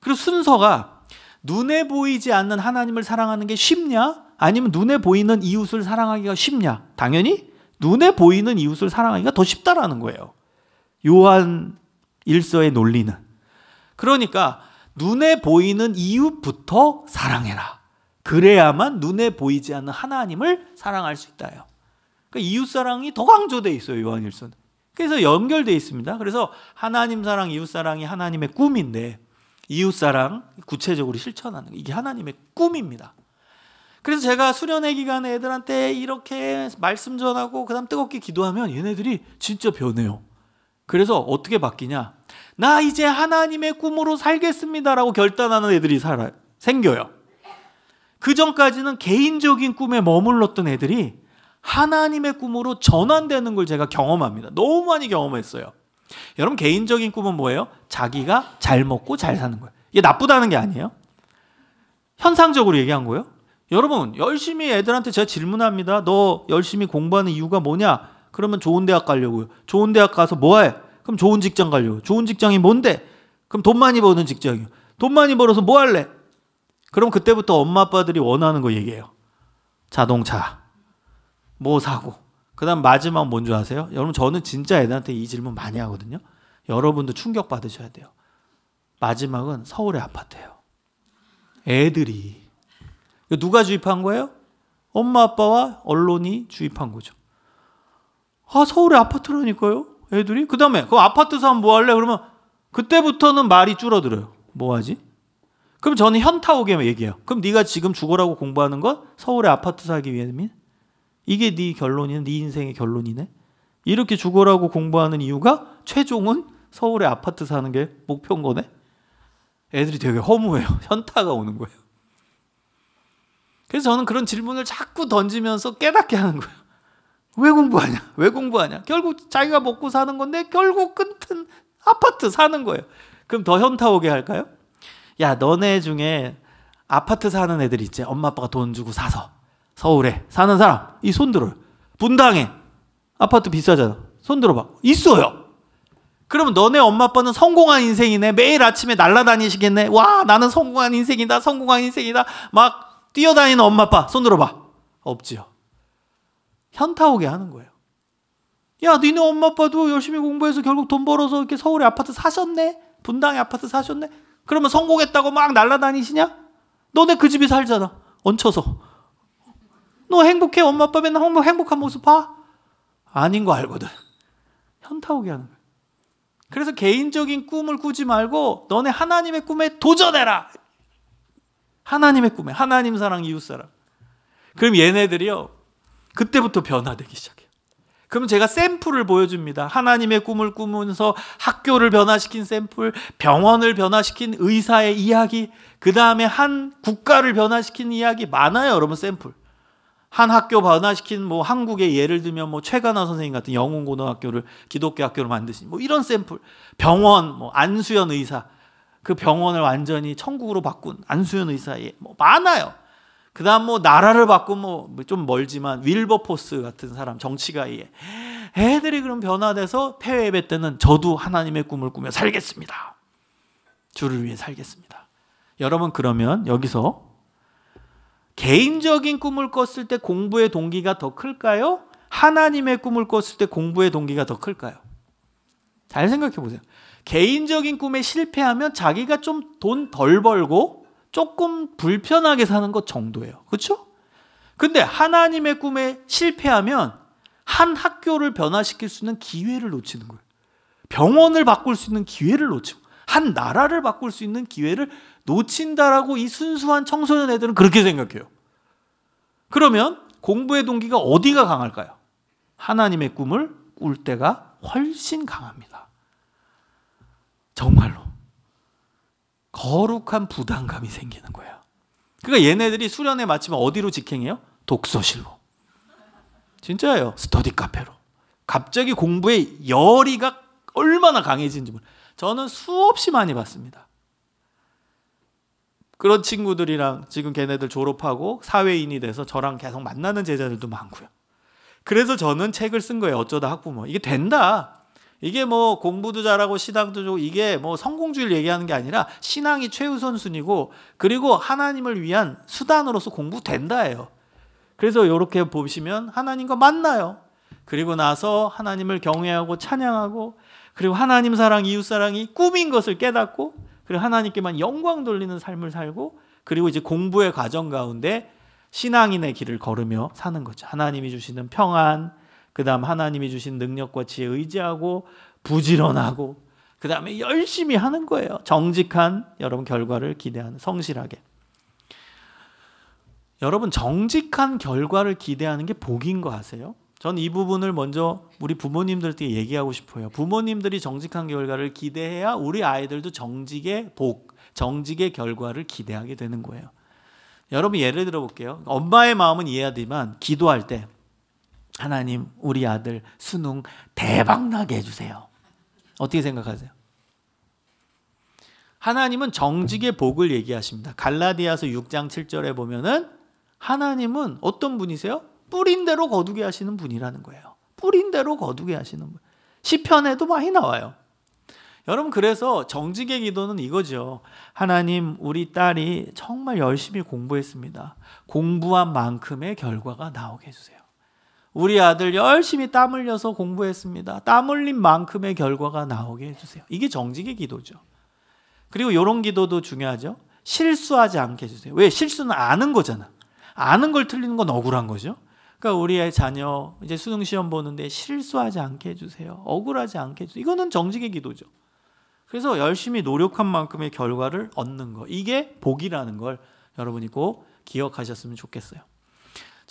Speaker 1: 그리고 순서가 눈에 보이지 않는 하나님을 사랑하는 게 쉽냐? 아니면 눈에 보이는 이웃을 사랑하기가 쉽냐? 당연히 눈에 보이는 이웃을 사랑하기가 더 쉽다라는 거예요. 요한 일서의 논리는. 그러니까 눈에 보이는 이웃부터 사랑해라. 그래야만 눈에 보이지 않는 하나님을 사랑할 수 있다요. 그러니까 이웃 사랑이 더 강조돼 있어요 요한일서는. 그래서 연결돼 있습니다. 그래서 하나님 사랑, 이웃 사랑이 하나님의 꿈인데 이웃 사랑 구체적으로 실천하는 이게 하나님의 꿈입니다. 그래서 제가 수련회 기간에 애들한테 이렇게 말씀 전하고 그다음 뜨겁게 기도하면 얘네들이 진짜 변해요. 그래서 어떻게 바뀌냐? 나 이제 하나님의 꿈으로 살겠습니다라고 결단하는 애들이 살아 생겨요. 그 전까지는 개인적인 꿈에 머물렀던 애들이 하나님의 꿈으로 전환되는 걸 제가 경험합니다. 너무 많이 경험했어요. 여러분 개인적인 꿈은 뭐예요? 자기가 잘 먹고 잘 사는 거예요. 이게 나쁘다는 게 아니에요. 현상적으로 얘기한 거예요. 여러분 열심히 애들한테 제가 질문합니다. 너 열심히 공부하는 이유가 뭐냐? 그러면 좋은 대학 가려고요. 좋은 대학 가서 뭐해? 그럼 좋은 직장 가려고. 요 좋은 직장이 뭔데? 그럼 돈 많이 버는 직장이요. 돈 많이 벌어서 뭐 할래? 그럼 그때부터 엄마 아빠들이 원하는 거 얘기해요. 자동차 뭐 사고 그다음 마지막 뭔 줄 아세요? 여러분 저는 진짜 애들한테 이 질문 많이 하거든요. 여러분도 충격 받으셔야 돼요. 마지막은 서울의 아파트예요. 애들이 누가 주입한 거예요? 엄마 아빠와 언론이 주입한 거죠. 아 서울의 아파트라니까요. 애들이 그다음에 그 아파트 사면 뭐 할래? 그러면 그때부터는 말이 줄어들어요. 뭐 하지? 그럼 저는 현타 오게 얘기해요. 그럼 네가 지금 죽어라고 공부하는 건 서울에 아파트 사기 위함이 이게 네 결론이네, 네 인생의 결론이네. 이렇게 죽어라고 공부하는 이유가 최종은 서울에 아파트 사는 게 목표인 거네. 애들이 되게 허무해요. 현타가 오는 거예요. 그래서 저는 그런 질문을 자꾸 던지면서 깨닫게 하는 거예요. 왜 공부하냐? 왜 공부하냐? 결국 자기가 먹고 사는 건데 결국 끝은 아파트 사는 거예요. 그럼 더 현타 오게 할까요? 야 너네 중에 아파트 사는 애들 있지 엄마 아빠가 돈 주고 사서 서울에 사는 사람 이 손들어 분당에 아파트 비싸잖아 손들어봐 있어요 그러면 너네 엄마 아빠는 성공한 인생이네 매일 아침에 날라다니시겠네 와 나는 성공한 인생이다 성공한 인생이다 막 뛰어다니는 엄마 아빠 손들어봐 없지요 현타 오게 하는 거예요 야 니네 엄마 아빠도 열심히 공부해서 결국 돈 벌어서 이렇게 서울에 아파트 사셨네 분당에 아파트 사셨네 그러면 성공했다고 막 날라다니시냐? 너네 그 집에 살잖아. 얹혀서. 너 행복해. 엄마 아빠 맨날 행복한 모습 봐. 아닌 거 알거든. 현타 오게 하는 거야. 그래서 개인적인 꿈을 꾸지 말고 너네 하나님의 꿈에 도전해라. 하나님의 꿈에 하나님 사랑 이웃 사랑. 그럼 얘네들이요. 그때부터 변화되기 시작해. 그럼 제가 샘플을 보여줍니다. 하나님의 꿈을 꾸면서 학교를 변화시킨 샘플, 병원을 변화시킨 의사의 이야기, 그 다음에 한 국가를 변화시킨 이야기 많아요, 여러분 샘플. 한 학교 변화시킨 뭐 한국의 예를 들면 뭐 최가나 선생님 같은 영웅 고등학교를 기독교 학교로 만드신 뭐 이런 샘플, 병원 뭐 안수현 의사 그 병원을 완전히 천국으로 바꾼 안수현 의사의 뭐 많아요. 그 다음 뭐 나라를 바꾸 뭐좀 멀지만 윌버포스 같은 사람 정치가에 애들이 그럼 변화돼서 폐회 배 때는 저도 하나님의 꿈을 꾸며 살겠습니다. 주를 위해 살겠습니다. 여러분 그러면 여기서 개인적인 꿈을 꿨을 때 공부의 동기가 더 클까요? 하나님의 꿈을 꿨을 때 공부의 동기가 더 클까요? 잘 생각해 보세요. 개인적인 꿈에 실패하면 자기가 좀 돈 덜 벌고 조금 불편하게 사는 것 정도예요. 그렇죠? 근데 하나님의 꿈에 실패하면 한 학교를 변화시킬 수 있는 기회를 놓치는 거예요. 병원을 바꿀 수 있는 기회를 놓치고 한 나라를 바꿀 수 있는 기회를 놓친다라고 이 순수한 청소년 애들은 그렇게 생각해요. 그러면 공부의 동기가 어디가 강할까요? 하나님의 꿈을 꿀 때가 훨씬 강합니다. 정말로. 거룩한 부담감이 생기는 거예요. 그러니까 얘네들이 수련회 마치면 어디로 직행해요? 독서실로. 진짜예요. 스터디 카페로. 갑자기 공부에 열의가 얼마나 강해진지 몰라요. 저는 수없이 많이 봤습니다. 그런 친구들이랑 지금 걔네들 졸업하고 사회인이 돼서 저랑 계속 만나는 제자들도 많고요. 그래서 저는 책을 쓴 거예요. 어쩌다 학부모. 이게 된다. 이게 뭐 공부도 잘하고 신앙도 좋고 이게 뭐 성공주의를 얘기하는 게 아니라 신앙이 최우선 순위고 그리고 하나님을 위한 수단으로서 공부된다예요. 그래서 이렇게 보시면 하나님과 만나요. 그리고 나서 하나님을 경외하고 찬양하고 그리고 하나님 사랑, 이웃 사랑이 꿈인 것을 깨닫고 그리고 하나님께만 영광 돌리는 삶을 살고 그리고 이제 공부의 과정 가운데 신앙인의 길을 걸으며 사는 거죠. 하나님이 주시는 평안, 그다음 하나님이 주신 능력과 지혜 의지하고 부지런하고 그다음에 열심히 하는 거예요. 정직한 여러분 결과를 기대하는 성실하게. 여러분 정직한 결과를 기대하는 게 복인 거 아세요? 전 이 부분을 먼저 우리 부모님들께 얘기하고 싶어요. 부모님들이 정직한 결과를 기대해야 우리 아이들도 정직의 복, 정직의 결과를 기대하게 되는 거예요. 여러분 예를 들어 볼게요. 엄마의 마음은 이해하지만 기도할 때 하나님 우리 아들 수능 대박 나게 해주세요. 어떻게 생각하세요? 하나님은 정직의 복을 얘기하십니다. 갈라디아서 6장 7절에 보면은 하나님은 어떤 분이세요? 뿌린 대로 거두게 하시는 분이라는 거예요. 뿌린 대로 거두게 하시는 분. 시편에도 많이 나와요. 여러분 그래서 정직의 기도는 이거죠. 하나님 우리 딸이 정말 열심히 공부했습니다. 공부한 만큼의 결과가 나오게 해주세요. 우리 아들 열심히 땀 흘려서 공부했습니다. 땀 흘린 만큼의 결과가 나오게 해주세요. 이게 정직의 기도죠. 그리고 이런 기도도 중요하죠. 실수하지 않게 해주세요. 왜? 실수는 아는 거잖아. 아는 걸 틀리는 건 억울한 거죠. 그러니까 우리의 자녀 이제 수능 시험 보는데 실수하지 않게 해주세요. 억울하지 않게 해주세요. 이거는 정직의 기도죠. 그래서 열심히 노력한 만큼의 결과를 얻는 거. 이게 복이라는 걸 여러분이 꼭 기억하셨으면 좋겠어요.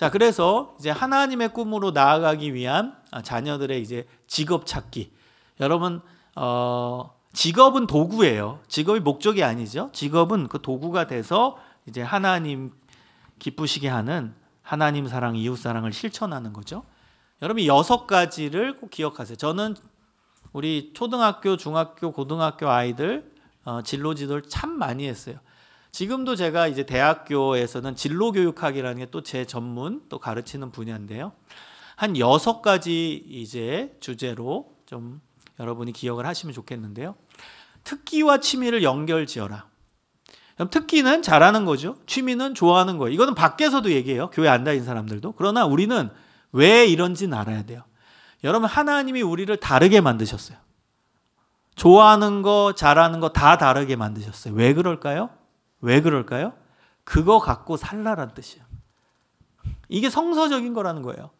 Speaker 1: 자, 그래서 이제 하나님의 꿈으로 나아가기 위한 아, 자녀들의 이제 직업 찾기. 여러분, 어, 직업은 도구예요. 직업이 목적이 아니죠. 직업은 그 도구가 돼서 이제 하나님 기쁘시게 하는 하나님 사랑, 이웃 사랑을 실천하는 거죠. 여러분이 여섯 가지를 꼭 기억하세요. 저는 우리 초등학교, 중학교, 고등학교 아이들 어, 진로지도를 참 많이 했어요. 지금도 제가 이제 대학교에서는 진로 교육학이라는 게 또 제 전문 또 가르치는 분야인데요. 한 여섯 가지 이제 주제로 좀 여러분이 기억을 하시면 좋겠는데요. 특기와 취미를 연결 지어라. 그럼 특기는 잘하는 거죠. 취미는 좋아하는 거예요. 이거는 밖에서도 얘기해요. 교회 안 다닌 사람들도. 그러나 우리는 왜 이런지는 알아야 돼요. 여러분 하나님이 우리를 다르게 만드셨어요. 좋아하는 거, 잘하는 거 다 다르게 만드셨어요. 왜 그럴까요? 왜 그럴까요? 그거 갖고 살라란 뜻이에요. 이게 성서적인 거라는 거예요.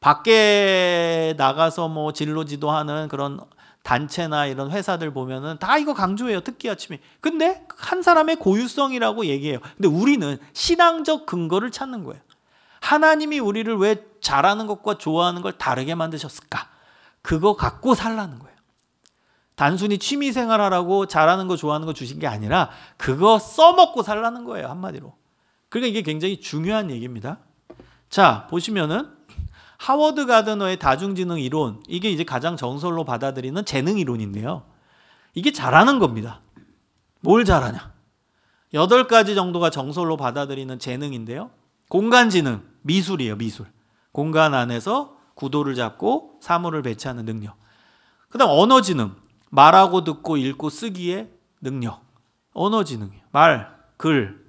Speaker 1: 밖에 나가서 뭐 진로 지도하는 그런 단체나 이런 회사들 보면은 다 이거 강조해요. 특기 아침이. 근데 한 사람의 고유성이라고 얘기해요. 근데 우리는 신앙적 근거를 찾는 거예요. 하나님이 우리를 왜 잘하는 것과 좋아하는 걸 다르게 만드셨을까? 그거 갖고 살라는 거예요. 단순히 취미 생활하라고 잘하는 거 좋아하는 거 주신 게 아니라 그거 써먹고 살라는 거예요 한마디로. 그러니까 이게 굉장히 중요한 얘기입니다. 자 보시면은 하워드 가드너의 다중지능 이론 이게 이제 가장 정설로 받아들이는 재능 이론인데요. 이게 잘하는 겁니다. 뭘 잘하냐? 여덟 가지 정도가 정설로 받아들이는 재능인데요. 공간 지능, 미술이에요, 미술. 공간 안에서 구도를 잡고 사물을 배치하는 능력. 그다음 언어 지능. 말하고 듣고 읽고 쓰기의 능력. 언어 지능. 말, 글.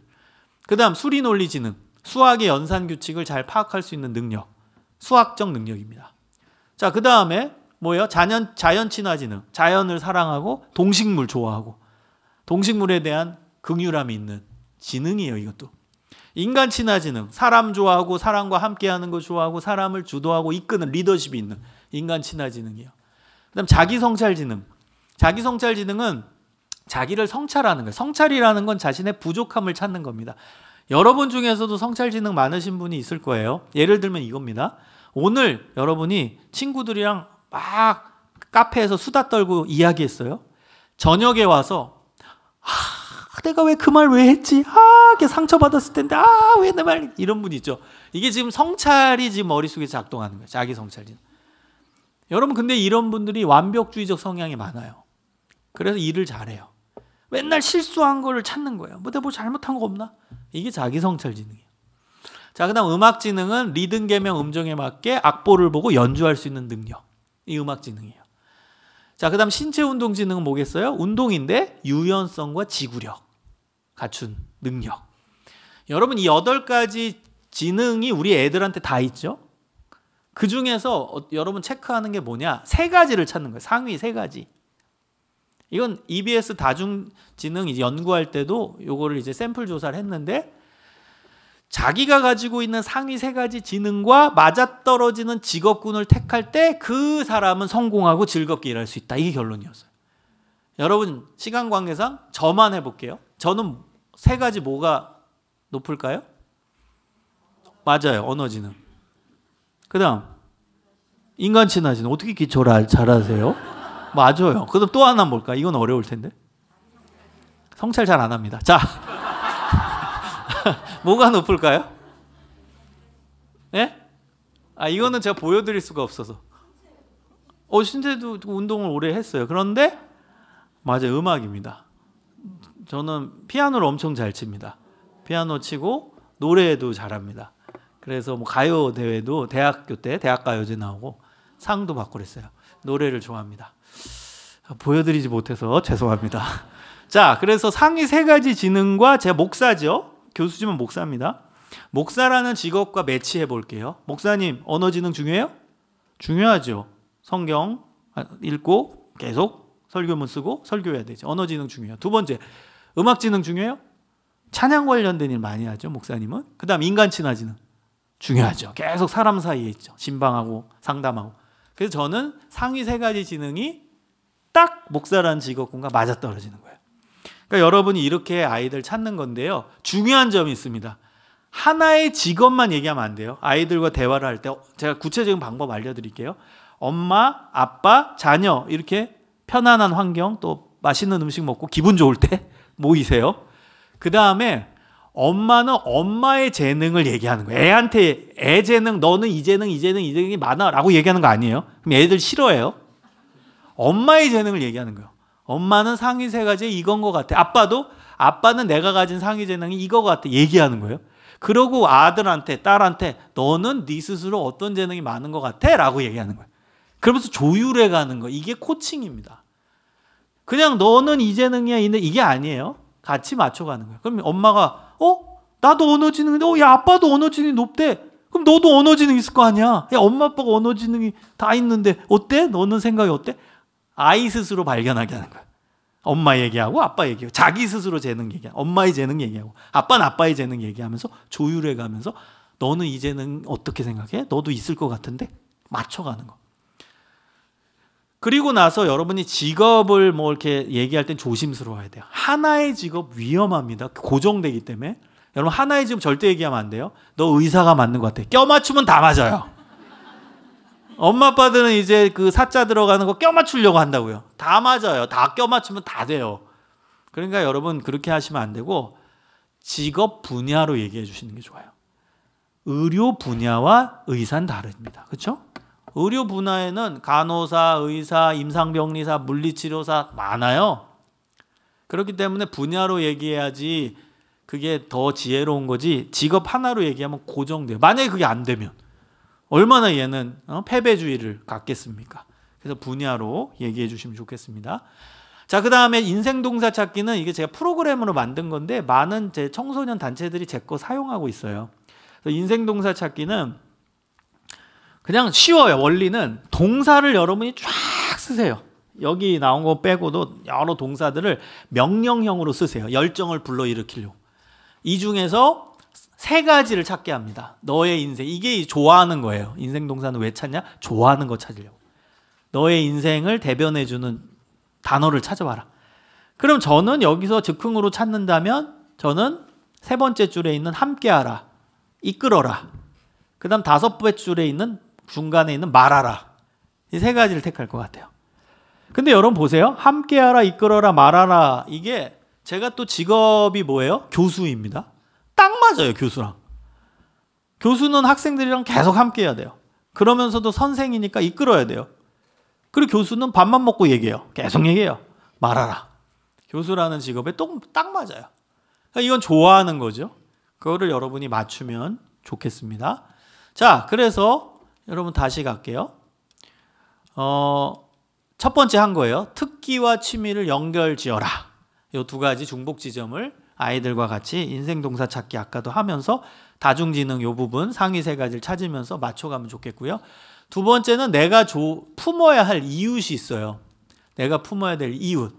Speaker 1: 그다음 수리 논리 지능. 수학의 연산 규칙을 잘 파악할 수 있는 능력. 수학적 능력입니다. 자, 그다음에 뭐예요? 자연 자연 친화 지능. 자연을 사랑하고 동식물 좋아하고 동식물에 대한 극유람이 있는 지능이에요, 이것도. 인간 친화 지능. 사람 좋아하고 사람과 함께 하는 거 좋아하고 사람을 주도하고 이끄는 리더십이 있는 인간 친화 지능이에요. 그다음 자기 성찰 지능. 자기성찰 지능은 자기를 성찰하는 거예요. 성찰이라는 건 자신의 부족함을 찾는 겁니다. 여러분 중에서도 성찰 지능 많으신 분이 있을 거예요. 예를 들면 이겁니다. 오늘 여러분이 친구들이랑 막 카페에서 수다 떨고 이야기했어요. 저녁에 와서 아, 내가 왜 그 말왜 그 했지? 아, 걔 상처받았을 텐데. 아, 왜 내말 이런 분 있죠. 이게 지금 성찰이 지금 머릿속에 작동하는 거예요. 자기 성찰 지능. 여러분 근데 이런 분들이 완벽주의적 성향이 많아요. 그래서 일을 잘해요. 맨날 실수한 거를 찾는 거예요. 뭐 내가 뭐 잘못한 거 없나? 이게 자기 성찰 지능이에요. 자, 그다음 음악 지능은 리듬 개명 음정에 맞게 악보를 보고 연주할 수 있는 능력. 이 음악 지능이에요. 자, 그다음 신체 운동 지능은 뭐겠어요? 운동인데 유연성과 지구력 갖춘 능력. 여러분 이 여덟 가지 지능이 우리 애들한테 다 있죠? 그 중에서 어, 여러분 체크하는 게 뭐냐? 세 가지를 찾는 거예요. 상위 세 가지. 이건 EBS 다중지능 이제 연구할 때도 요거를 이제 샘플 조사를 했는데 자기가 가지고 있는 상위 세 가지 지능과 맞아떨어지는 직업군을 택할 때 그 사람은 성공하고 즐겁게 일할 수 있다. 이게 결론이었어요. 여러분 시간 관계상 저만 해볼게요. 저는 세 가지 뭐가 높을까요? 맞아요. 언어지능. 그 다음 인간친화지능. 어떻게 기초를 잘, 잘하세요? 맞아요. 그럼 또 하나 뭘까? 이건 어려울 텐데. 성찰 잘 안 합니다. 자. 뭐가 높을까요? 예? 아, 이거는 제가 보여드릴 수가 없어서. 어, 신세도 운동을 오래 했어요. 그런데, 맞아요. 음악입니다. 저는 피아노를 엄청 잘 칩니다. 피아노 치고, 노래도 잘합니다. 그래서 뭐 가요 대회도 대학교 때 대학가요제 나오고 상도 받고 그랬어요. 노래를 좋아합니다. 보여드리지 못해서 죄송합니다. 자, 그래서 상위 세 가지 지능과 제 목사죠. 교수지만 목사입니다. 목사라는 직업과 매치해 볼게요. 목사님, 언어 지능 중요해요? 중요하죠. 성경 아, 읽고 계속 설교문 쓰고 설교해야 되죠. 언어 지능 중요해요. 두 번째, 음악 지능 중요해요? 찬양 관련된 일 많이 하죠, 목사님은. 그 다음 인간 친화 지능. 중요하죠. 계속 사람 사이에 있죠. 신방하고 상담하고. 그래서 저는 상위 세 가지 지능이 딱 목사라는 직업군과 맞아떨어지는 거예요. 그러니까 여러분이 이렇게 아이들 찾는 건데요. 중요한 점이 있습니다. 하나의 직업만 얘기하면 안 돼요. 아이들과 대화를 할 때 제가 구체적인 방법 알려드릴게요. 엄마, 아빠, 자녀 이렇게 편안한 환경 또 맛있는 음식 먹고 기분 좋을 때 모이세요. 그 다음에 엄마는 엄마의 재능을 얘기하는 거예요. 애한테 애 재능, 너는 이 재능, 이 재능, 이 재능이 많아라고 얘기하는 거 아니에요. 그럼 애들 싫어해요. 엄마의 재능을 얘기하는 거예요. 엄마는 상위 세 가지 이건 것 같아. 아빠도 아빠는 내가 가진 상위 재능이 이거 같아. 얘기하는 거예요. 그러고 아들한테 딸한테 너는 네 스스로 어떤 재능이 많은 것 같아라고 얘기하는 거예요. 그러면서 조율해 가는 거 이게 코칭입니다. 그냥 너는 이 재능이야 이데 이게 아니에요. 같이 맞춰 가는 거예요. 그럼 엄마가 어 나도 언어 지능인데 어 야 아빠도 언어 지능이 높대. 그럼 너도 언어 지능 있을 거 아니야. 야 엄마 아빠가 언어 지능이 다 있는데 어때? 너는 생각이 어때? 아이 스스로 발견하게 하는 거야. 엄마 얘기하고 아빠 얘기하고 자기 스스로 재능 얘기하고 엄마의 재능 얘기하고 아빠는 아빠의 재능 얘기하면서 조율해 가면서 너는 이 재능 어떻게 생각해? 너도 있을 것 같은데? 맞춰가는 거. 그리고 나서 여러분이 직업을 뭐 이렇게 얘기할 땐 조심스러워야 돼요. 하나의 직업 위험합니다. 고정되기 때문에. 여러분 하나의 직업 절대 얘기하면 안 돼요. 너 의사가 맞는 것 같아. 껴맞추면 다 맞아요. 엄마 아빠들은 이제 그 사자 들어가는 거 껴맞추려고 한다고요. 다 맞아요. 다 껴맞추면 다 돼요. 그러니까 여러분 그렇게 하시면 안 되고 직업 분야로 얘기해 주시는 게 좋아요. 의료 분야와 의사는 다릅니다. 그렇죠? 의료 분야에는 간호사, 의사, 임상병리사, 물리치료사 많아요. 그렇기 때문에 분야로 얘기해야지 그게 더 지혜로운 거지 직업 하나로 얘기하면 고정돼요. 만약에 그게 안 되면 얼마나 얘는 어, 패배주의를 갖겠습니까? 그래서 분야로 얘기해 주시면 좋겠습니다. 자, 그 다음에 인생동사 찾기는 이게 제가 프로그램으로 만든 건데 많은 제 청소년 단체들이 제 거 사용하고 있어요. 인생동사 찾기는 그냥 쉬워요. 원리는 동사를 여러분이 쫙 쓰세요. 여기 나온 거 빼고도 여러 동사들을 명령형으로 쓰세요. 열정을 불러일으키려고. 이 중에서 세 가지를 찾게 합니다. 너의 인생. 이게 좋아하는 거예요. 인생 동사는 왜 찾냐? 좋아하는 거 찾으려고. 너의 인생을 대변해 주는 단어를 찾아봐라. 그럼 저는 여기서 즉흥으로 찾는다면 저는 세 번째 줄에 있는 함께하라. 이끌어라. 그다음 다섯 번째 줄에 있는 중간에 있는 말하라. 이 세 가지를 택할 것 같아요. 근데 여러분 보세요. 함께하라, 이끌어라, 말하라. 이게 제가 또 직업이 뭐예요? 교수입니다. 딱 맞아요, 교수랑. 교수는 학생들이랑 계속 함께 해야 돼요. 그러면서도 선생이니까 이끌어야 돼요. 그리고 교수는 밥만 먹고 얘기해요. 계속 얘기해요. 말하라. 교수라는 직업에 딱 맞아요. 그러니까 이건 좋아하는 거죠. 그거를 여러분이 맞추면 좋겠습니다. 자, 그래서 여러분 다시 갈게요. 어, 첫 번째 한 거예요. 특기와 취미를 연결 지어라. 이 두 가지 중복 지점을 아이들과 같이 인생 동사 찾기 아까도 하면서 다중지능 요 부분 상위 세 가지를 찾으면서 맞춰가면 좋겠고요. 두 번째는 내가 조, 품어야 할 이웃이 있어요. 내가 품어야 될 이웃.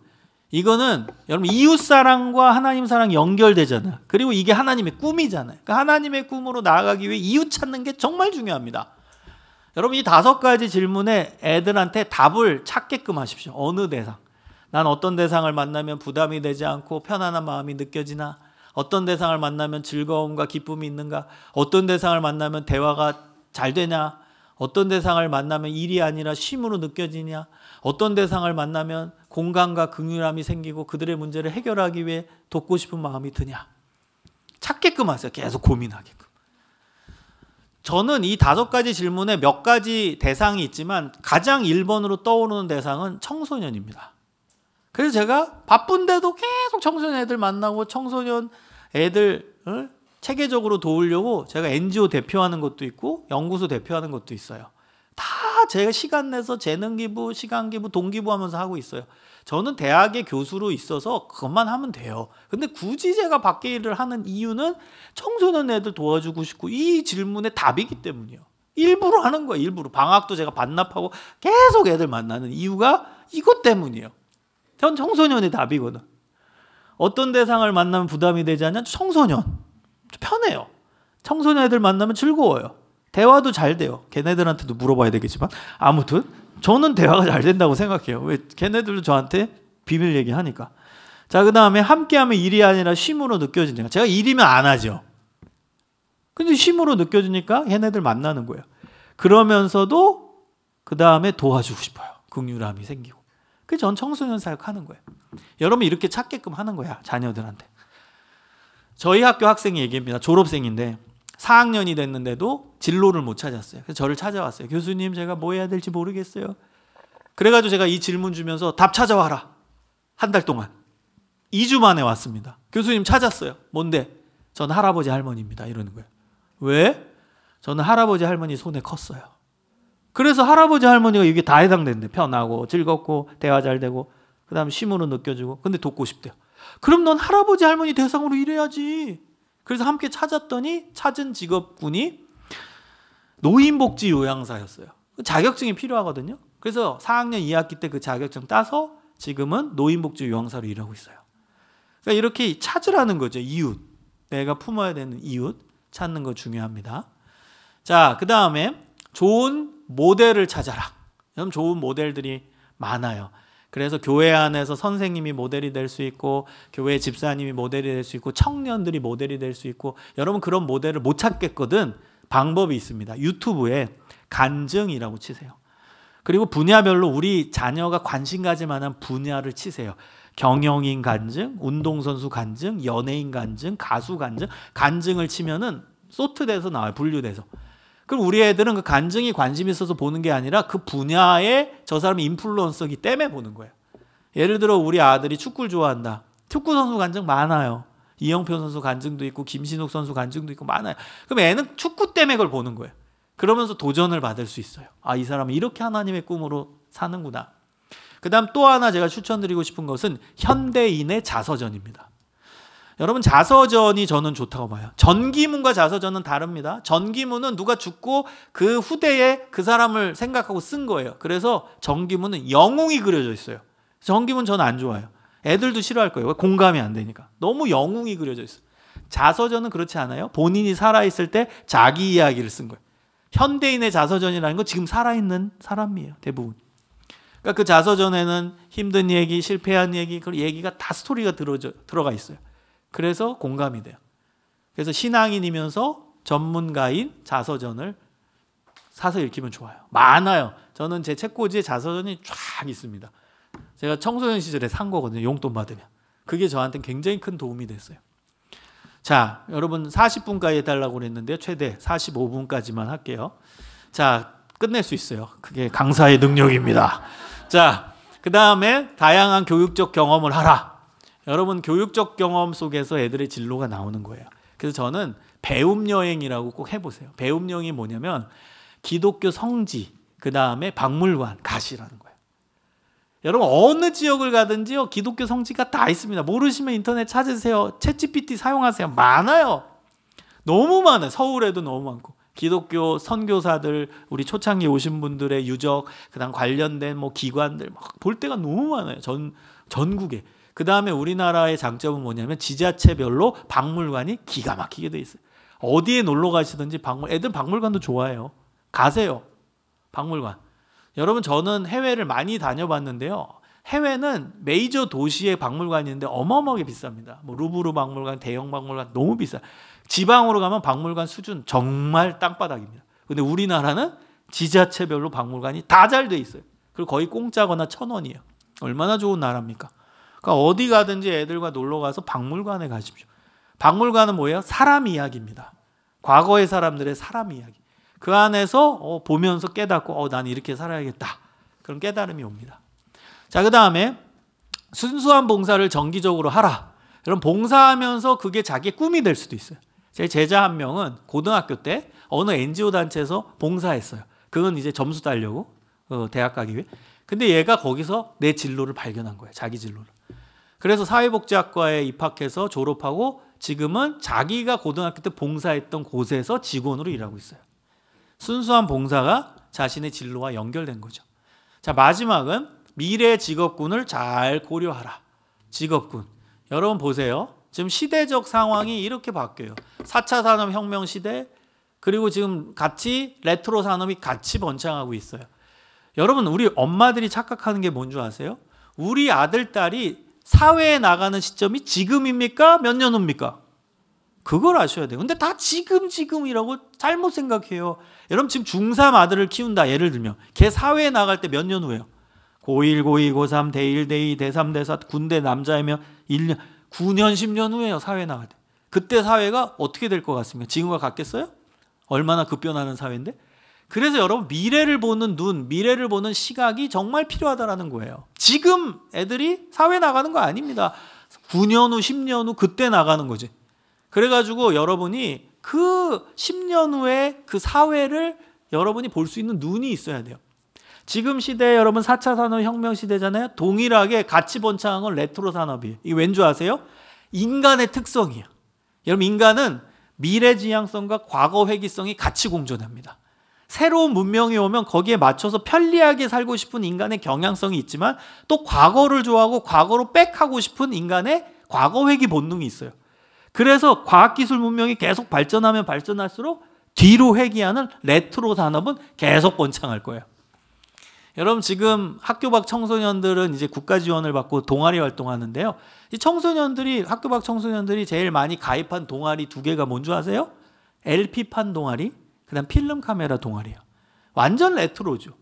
Speaker 1: 이거는 여러분 이웃 사랑과 하나님 사랑 연결되잖아요. 그리고 이게 하나님의 꿈이잖아요. 그러니까 하나님의 꿈으로 나아가기 위해 이웃 찾는 게 정말 중요합니다. 여러분 이 다섯 가지 질문에 애들한테 답을 찾게끔 하십시오. 어느 대상. 난 어떤 대상을 만나면 부담이 되지 않고 편안한 마음이 느껴지나? 어떤 대상을 만나면 즐거움과 기쁨이 있는가? 어떤 대상을 만나면 대화가 잘 되냐? 어떤 대상을 만나면 일이 아니라 쉼으로 느껴지냐? 어떤 대상을 만나면 공감과 극휼함이 생기고 그들의 문제를 해결하기 위해 돕고 싶은 마음이 드냐? 찾게끔 하세요. 계속 고민하게끔. 저는 이 다섯 가지 질문에 몇 가지 대상이 있지만 가장 1번으로 떠오르는 대상은 청소년입니다. 그래서 제가 바쁜데도 계속 청소년 애들 만나고 청소년 애들 어? 체계적으로 도우려고 제가 NGO 대표하는 것도 있고 연구소 대표하는 것도 있어요. 다 제가 시간 내서 재능 기부, 시간 기부, 동기부 하면서 하고 있어요. 저는 대학의 교수로 있어서 그것만 하면 돼요. 근데 굳이 제가 밖에 일을 하는 이유는 청소년 애들 도와주고 싶고 이 질문의 답이기 때문이에요. 일부러 하는 거예요. 일부러 방학도 제가 반납하고 계속 애들 만나는 이유가 이것 때문이에요. 현 청소년이 답이거든. 어떤 대상을 만나면 부담이 되지 않냐? 청소년. 편해요. 청소년 애들 만나면 즐거워요. 대화도 잘 돼요. 걔네들한테도 물어봐야 되겠지만 아무튼 저는 대화가 잘 된다고 생각해요. 왜 걔네들도 저한테 비밀 얘기하니까. 자, 그다음에 함께하면 일이 아니라 쉼으로 느껴지니까 제가 일이면 안 하죠. 근데 쉼으로 느껴지니까 걔네들 만나는 거예요. 그러면서도 그다음에 도와주고 싶어요. 긍휼함이 생기고. 그전 청소년 사역하는 거예요. 여러분 이렇게 찾게끔 하는 거야 자녀들한테. 저희 학교 학생이 얘기입니다. 졸업생인데 4학년이 됐는데도 진로를 못 찾았어요. 그래서 저를 찾아왔어요. 교수님 제가 뭐 해야 될지 모르겠어요. 그래가지고 제가 이 질문 주면서 답 찾아와라. 한 달 동안. 2주 만에 왔습니다. 교수님 찾았어요. 뭔데? 저는 할아버지 할머니입니다. 이러는 거예요. 왜? 저는 할아버지 할머니 손에 컸어요. 그래서 할아버지 할머니가 이게 다해당되는데 편하고 즐겁고 대화 잘 되고 그다음 에 심으로 느껴지고 근데 돕고 싶대요. 그럼 넌 할아버지 할머니 대상으로 일해야지. 그래서 함께 찾았더니 찾은 직업군이 노인복지 요양사였어요. 그 자격증이 필요하거든요. 그래서 4학년 2학기 때 그 자격증 따서 지금은 노인복지 요양사로 일하고 있어요. 그러니까 이렇게 찾으라는 거죠. 이웃. 내가 품어야 되는 이웃 찾는 거 중요합니다. 자, 그 다음에 좋은 모델을 찾아라. 이런 좋은 모델들이 많아요. 그래서 교회 안에서 선생님이 모델이 될 수 있고 교회 집사님이 모델이 될 수 있고 청년들이 모델이 될 수 있고 여러분 그런 모델을 못 찾겠거든 방법이 있습니다. 유튜브에 간증이라고 치세요. 그리고 분야별로 우리 자녀가 관심 가질 만한 분야를 치세요. 경영인 간증, 운동선수 간증, 연예인 간증, 가수 간증, 간증을 치면은 소트돼서 나와요. 분류돼서. 그럼 우리 애들은 그 간증이 관심이 있어서 보는 게 아니라 그 분야에 저 사람이 인플루언서기 때문에 보는 거예요. 예를 들어 우리 아들이 축구를 좋아한다. 축구 선수 간증 많아요. 이영표 선수 간증도 있고 김신욱 선수 간증도 있고 많아요. 그럼 애는 축구 때문에 그걸 보는 거예요. 그러면서 도전을 받을 수 있어요. 아, 이 사람은 이렇게 하나님의 꿈으로 사는구나. 그다음 또 하나 제가 추천드리고 싶은 것은 현대인의 자서전입니다. 여러분 자서전이 저는 좋다고 봐요. 전기문과 자서전은 다릅니다. 전기문은 누가 죽고 그 후대에 그 사람을 생각하고 쓴 거예요. 그래서 전기문은 영웅이 그려져 있어요. 전기문 저는 안 좋아요. 애들도 싫어할 거예요. 공감이 안 되니까. 너무 영웅이 그려져 있어요. 자서전은 그렇지 않아요. 본인이 살아있을 때 자기 이야기를 쓴 거예요. 현대인의 자서전이라는 건 지금 살아있는 사람이에요. 대부분. 그러니까 그 자서전에는 힘든 얘기, 실패한 얘기, 그 얘기가 다 스토리가 들어져, 들어가 있어요. 그래서 공감이 돼요. 그래서 신앙인이면서 전문가인 자서전을 사서 읽히면 좋아요. 많아요. 저는 제 책꽂이에 자서전이 쫙 있습니다. 제가 청소년 시절에 산 거거든요. 용돈 받으면. 그게 저한테 굉장히 큰 도움이 됐어요. 자, 여러분 40분까지 해달라고 그랬는데 최대 45분까지만 할게요. 자, 끝낼 수 있어요. 그게 강사의 능력입니다. 자, 그 다음에 다양한 교육적 경험을 하라. 여러분 교육적 경험 속에서 애들의 진로가 나오는 거예요. 그래서 저는 배움 여행이라고 꼭 해보세요. 배움 여행이 뭐냐면 기독교 성지 그 다음에 박물관 가시라는 거예요. 여러분 어느 지역을 가든지요 기독교 성지가 다 있습니다. 모르시면 인터넷 찾으세요. 채 g 피티 사용하세요. 많아요. 너무 많아요. 서울에도 너무 많고 기독교 선교사들 우리 초창기 오신 분들의 유적 그다음 관련된 뭐 기관들 막볼 때가 너무 많아요. 전 전국에 그 다음에 우리나라의 장점은 뭐냐면 지자체별로 박물관이 기가 막히게 돼 있어요. 어디에 놀러 가시든지 박물, 애들 박물관도 좋아해요. 가세요. 박물관. 여러분, 저는 해외를 많이 다녀봤는데요. 해외는 메이저 도시의 박물관이있는데 어마어마하게 비쌉니다. 뭐 루브르 박물관, 대형 박물관 너무 비싸. 지방으로 가면 박물관 수준 정말 땅바닥입니다. 근데 우리나라는 지자체별로 박물관이 다 잘 돼 있어요. 그리고 거의 공짜거나 천 원이에요. 얼마나 좋은 나라입니까? 그러니까 어디 가든지 애들과 놀러 가서 박물관에 가십시오. 박물관은 뭐예요? 사람 이야기입니다. 과거의 사람들의 사람 이야기. 그 안에서 어, 보면서 깨닫고 어, 난 이렇게 살아야겠다. 그런 깨달음이 옵니다. 자, 그 다음에 순수한 봉사를 정기적으로 하라. 그럼 봉사하면서 그게 자기의 꿈이 될 수도 있어요. 제 제자 한 명은 고등학교 때 어느 NGO 단체에서 봉사했어요. 그건 이제 점수 따려고 어, 대학 가기 위해. 근데 얘가 거기서 내 진로를 발견한 거예요. 자기 진로를. 그래서 사회복지학과에 입학해서 졸업하고 지금은 자기가 고등학교 때 봉사했던 곳에서 직원으로 일하고 있어요. 순수한 봉사가 자신의 진로와 연결된 거죠. 자, 마지막은 미래 직업군을 잘 고려하라. 직업군. 여러분 보세요. 지금 시대적 상황이 이렇게 바뀌어요. 4차 산업혁명 시대, 그리고 지금 같이 레트로 산업이 같이 번창하고 있어요. 여러분, 우리 엄마들이 착각하는 게 뭔 줄 아세요? 우리 아들, 딸이 사회에 나가는 시점이 지금입니까? 몇 년 후입니까? 그걸 아셔야 돼요. 근데 다 지금 지금이라고 잘못 생각해요. 여러분 지금 중3 아들을 키운다. 예를 들면 걔 사회에 나갈 때 몇 년 후예요? 고1, 고2, 고3, 대1, 대2, 대3, 대4, 군대 남자이면 1년, 9년, 10년 후에요. 사회 에 나갈 때. 그때 사회가 어떻게 될 것 같습니까? 지금과 같겠어요? 얼마나 급변하는 사회인데? 그래서 여러분 미래를 보는 눈, 미래를 보는 시각이 정말 필요하다라는 거예요. 지금 애들이 사회 나가는 거 아닙니다. 9년 후, 10년 후 그때 나가는 거지. 그래가지고 여러분이 그 10년 후에 그 사회를 여러분이 볼 수 있는 눈이 있어야 돼요. 지금 시대 에 여러분 4차 산업혁명 시대잖아요. 동일하게 같이 번창한 건 레트로 산업이에요. 이게 왠줄 아세요? 인간의 특성이에요. 여러분 인간은 미래 지향성과 과거 회기성이 같이 공존합니다. 새로운 문명이 오면 거기에 맞춰서 편리하게 살고 싶은 인간의 경향성이 있지만 또 과거를 좋아하고 과거로 백하고 싶은 인간의 과거 회귀 본능이 있어요. 그래서 과학기술 문명이 계속 발전하면 발전할수록 뒤로 회귀하는 레트로 산업은 계속 번창할 거예요. 여러분 지금 학교 밖 청소년들은 이제 국가 지원을 받고 동아리 활동하는데요. 이 청소년들이 학교 밖 청소년들이 제일 많이 가입한 동아리 두 개가 뭔지 아세요? LP판 동아리 그 다음 필름 카메라 동아리요. 완전 레트로죠.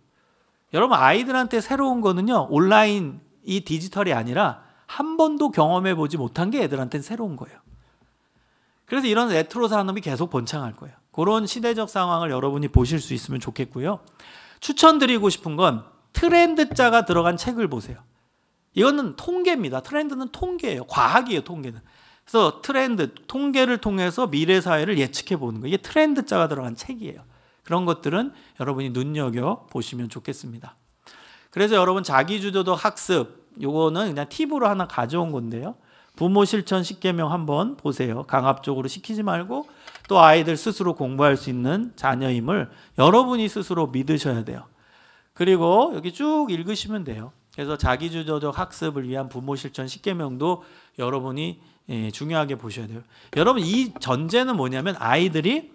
Speaker 1: 여러분, 아이들한테 새로운 거는요, 온라인 이 디지털이 아니라 한 번도 경험해 보지 못한 게 애들한테는 새로운 거예요. 그래서 이런 레트로 산업이 계속 번창할 거예요. 그런 시대적 상황을 여러분이 보실 수 있으면 좋겠고요. 추천드리고 싶은 건 트렌드 자가 들어간 책을 보세요. 이거는 통계입니다. 트렌드는 통계예요. 과학이에요, 통계는. 그래서 트렌드, 통계를 통해서 미래 사회를 예측해 보는 거. 이게 트렌드자가 들어간 책이에요. 그런 것들은 여러분이 눈여겨 보시면 좋겠습니다. 그래서 여러분 자기주도도 학습 요거는 그냥 팁으로 하나 가져온 건데요. 부모 실천 10개명 한번 보세요. 강압적으로 시키지 말고 또 아이들 스스로 공부할 수 있는 자녀임을 여러분이 스스로 믿으셔야 돼요. 그리고 여기 쭉 읽으시면 돼요. 그래서 자기주도적 학습을 위한 부모 실천 10개명도 여러분이 예, 중요하게 보셔야 돼요. 여러분 이 전제는 뭐냐면 아이들이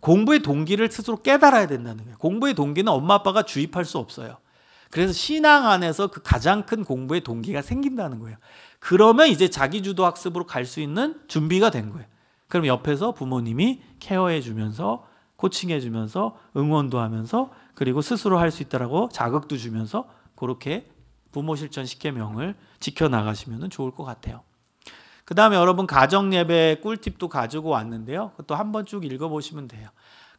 Speaker 1: 공부의 동기를 스스로 깨달아야 된다는 거예요. 공부의 동기는 엄마 아빠가 주입할 수 없어요. 그래서 신앙 안에서 그 가장 큰 공부의 동기가 생긴다는 거예요. 그러면 이제 자기주도 학습으로 갈 수 있는 준비가 된 거예요. 그럼 옆에서 부모님이 케어해 주면서 코칭해 주면서 응원도 하면서 그리고 스스로 할 수 있다라고 자극도 주면서 그렇게 부모 실천 10개명을 지켜 나가시면 좋을 것 같아요. 그 다음에 여러분 가정예배 꿀팁도 가지고 왔는데요. 그것도 한번 쭉 읽어보시면 돼요.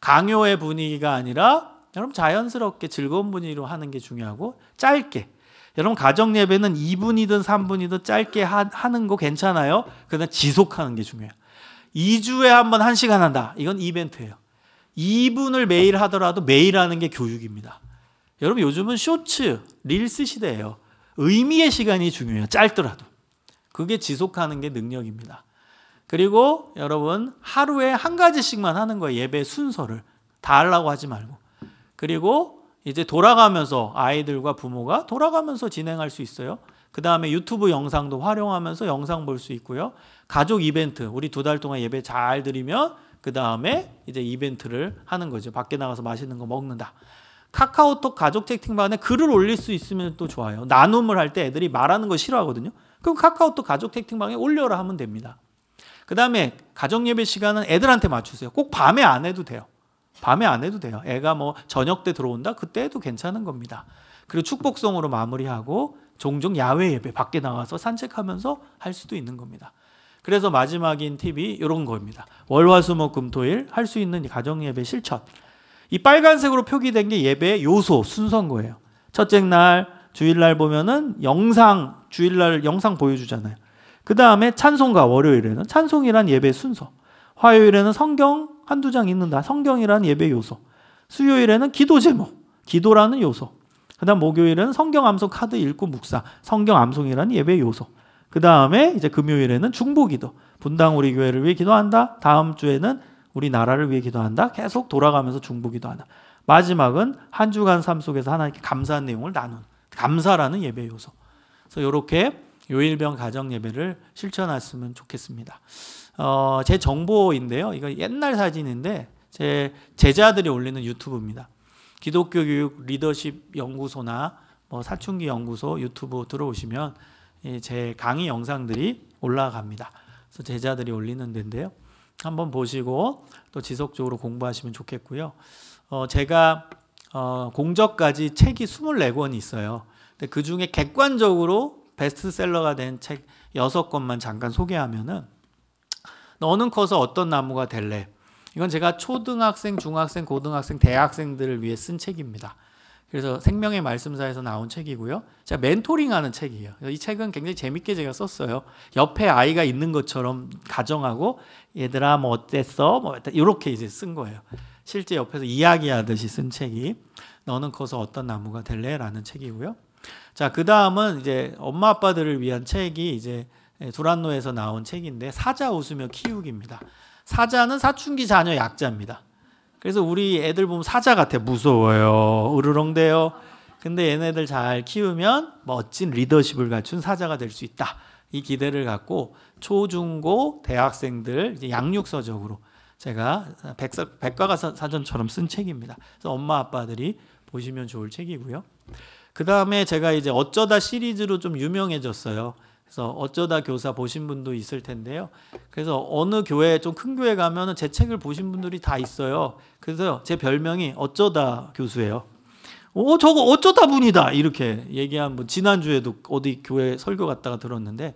Speaker 1: 강요의 분위기가 아니라 여러분 자연스럽게 즐거운 분위기로 하는 게 중요하고 짧게 여러분 가정 예배는 2분이든 3분이든 짧게 하, 하는 거 괜찮아요. 그러나 지속하는 게 중요해요. 2주에 한 번 1시간 한다. 이건 이벤트예요. 2분을 매일 하더라도 매일 하는 게 교육입니다. 여러분 요즘은 쇼츠, 릴스 시대예요. 의미의 시간이 중요해요. 짧더라도. 그게 지속하는 게 능력입니다. 그리고 여러분 하루에 한 가지씩만 하는 거예요. 예배 순서를 다 하려고 하지 말고. 그리고 이제 돌아가면서 아이들과 부모가 돌아가면서 진행할 수 있어요. 그 다음에 유튜브 영상도 활용하면서 영상 볼 수 있고요. 가족 이벤트 우리 두 달 동안 예배 잘 드리면 그 다음에 이제 이벤트를 하는 거죠. 밖에 나가서 맛있는 거 먹는다. 카카오톡 가족 채팅방에 글을 올릴 수 있으면 또 좋아요. 나눔을 할 때 애들이 말하는 거 싫어하거든요. 그럼 카카오톡 가족 채팅방에 올려라 하면 됩니다. 그 다음에 가정 예배 시간은 애들한테 맞추세요. 꼭 밤에 안 해도 돼요. 밤에 안 해도 돼요. 애가 뭐 저녁 때 들어온다? 그때 해도 괜찮은 겁니다. 그리고 축복성으로 마무리하고 종종 야외 예배 밖에 나가서 산책하면서 할 수도 있는 겁니다. 그래서 마지막인 팁이 이런 겁니다. 월화수목금토일 할 수 있는 가정 예배 실천. 이 빨간색으로 표기된 게예배 요소 순서인 거예요. 첫째 날 주일날 보면은 영상 주일날 영상 보여주잖아요. 그 다음에 찬송가 월요일에는 찬송이란 예배 순서. 화요일에는 성경 한두 장있는다 성경이란 예배 요소. 수요일에는 기도 제목. 기도라는 요소. 그 다음 목요일에는 성경 암송 카드 읽고 묵사. 성경 암송이란 예배 요소. 그 다음에 이제 금요일에는 중보기도. 분당 우리 교회를 위해 기도한다. 다음 주에는 우리 나라를 위해 기도한다. 계속 돌아가면서 중보기도 한다. 마지막은 한 주간 삶 속에서 하나님께 감사한 내용을 나눈 감사라는 예배 요소. 그래서 이렇게 요일병 가정 예배를 실천했으면 좋겠습니다. 어, 제 정보인데요. 이거 옛날 사진인데 제 제자들이 올리는 유튜브입니다. 기독교 교육 리더십 연구소나 뭐 사춘기 연구소 유튜브 들어오시면 제 강의 영상들이 올라갑니다. 그래서 제자들이 올리는 데인데요. 한번 보시고 또 지속적으로 공부하시면 좋겠고요. 어, 제가 어, 공적까지 책이 2 4권 있어요. 근데 네, 그 중에 객관적으로 베스트셀러가 된 책 6권만 잠깐 소개하면은 너는 커서 어떤 나무가 될래? 이건 제가 초등학생, 중학생, 고등학생, 대학생들을 위해 쓴 책입니다. 그래서 생명의 말씀사에서 나온 책이고요. 제가 멘토링하는 책이에요. 이 책은 굉장히 재밌게 제가 썼어요. 옆에 아이가 있는 것처럼 가정하고 얘들아 뭐 어땠어? 뭐 이렇게 이제 쓴 거예요. 실제 옆에서 이야기하듯이 쓴 책이 너는 커서 어떤 나무가 될래? 라는 책이고요. 자, 그 다음은 이제 엄마 아빠들을 위한 책이 이제 두란노에서 나온 책인데 사자 웃으며 키우기입니다. 사자는 사춘기 자녀 약자입니다. 그래서 우리 애들 보면 사자 같아. 무서워요. 으르렁대요. 근데 얘네들 잘 키우면 멋진 리더십을 갖춘 사자가 될 수 있다. 이 기대를 갖고 초중고 대학생들 양육서적으로 제가 백과가 사전처럼 쓴 책입니다. 그래서 엄마 아빠들이 보시면 좋을 책이고요. 그 다음에 제가 이제 어쩌다 시리즈로 좀 유명해졌어요. 그래서 어쩌다 교사 보신 분도 있을 텐데요. 그래서 어느 교회 좀 큰 교회 가면은 제 책을 보신 분들이 다 있어요. 그래서 제 별명이 어쩌다 교수예요. 오 어, 어, 저거 어쩌다 분이다 이렇게 얘기한 분 지난주에도 어디 교회 설교 갔다가 들었는데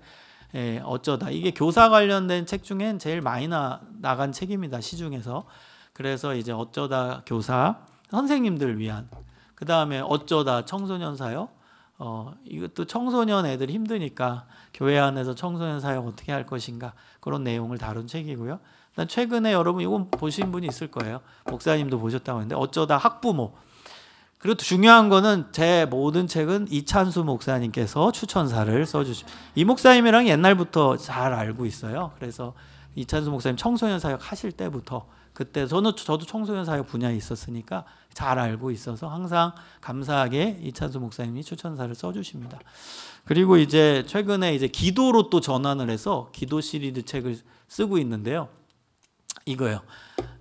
Speaker 1: 예, 어쩌다 이게 교사 관련된 책 중엔 제일 많이 나, 나간 책입니다 시중에서 그래서 이제 어쩌다 교사 선생님들 위한 그 다음에 어쩌다 청소년 사역. 어, 이것도 청소년 애들 힘드니까 교회 안에서 청소년 사역 어떻게 할 것인가 그런 내용을 다룬 책이고요. 최근에 여러분 이건 보신 분이 있을 거예요. 목사님도 보셨다고 했는데 어쩌다 학부모. 그리고 중요한 거는 제 모든 책은 이찬수 목사님께서 추천사를 써주신 이 목사님이랑 옛날부터 잘 알고 있어요. 그래서 이찬수 목사님 청소년 사역 하실 때부터 그때 저는 저도 청소년 사역 분야에 있었으니까 잘 알고 있어서 항상 감사하게 이찬수 목사님이 추천사를 써주십니다. 그리고 이제 최근에 이제 기도로 또 전환을 해서 기도 시리즈 책을 쓰고 있는데요. 이거요.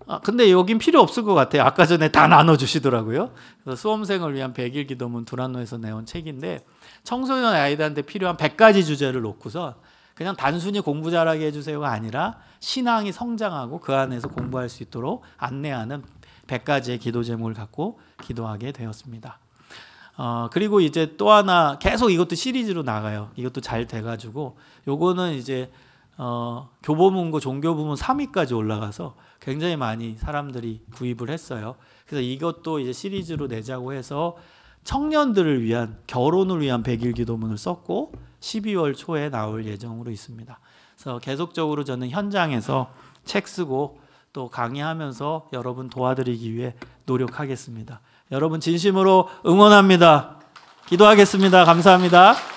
Speaker 1: 아, 근데 여긴 필요 없을 것 같아요. 아까 전에 다 나눠주시더라고요. 그래서 수험생을 위한 100일 기도문 두란노에서 내온 책인데 청소년 아이들한테 필요한 100가지 주제를 놓고서 그냥 단순히 공부 잘하게 해주세요가 아니라 신앙이 성장하고 그 안에서 공부할 수 있도록 안내하는 100가지의 기도 제목을 갖고 기도하게 되었습니다. 어, 그리고 이제 또 하나 계속 이것도 시리즈로 나가요. 이것도 잘 돼가지고 요거는 이제 어, 교보문고 종교부문 3위까지 올라가서 굉장히 많이 사람들이 구입을 했어요. 그래서 이것도 이제 시리즈로 내자고 해서 청년들을 위한 결혼을 위한 100일 기도문을 썼고 12월 초에 나올 예정으로 있습니다. 그래서 계속적으로 저는 현장에서 책 쓰고 또 강의하면서 여러분 도와드리기 위해 노력하겠습니다. 여러분 진심으로 응원합니다. 기도하겠습니다. 감사합니다.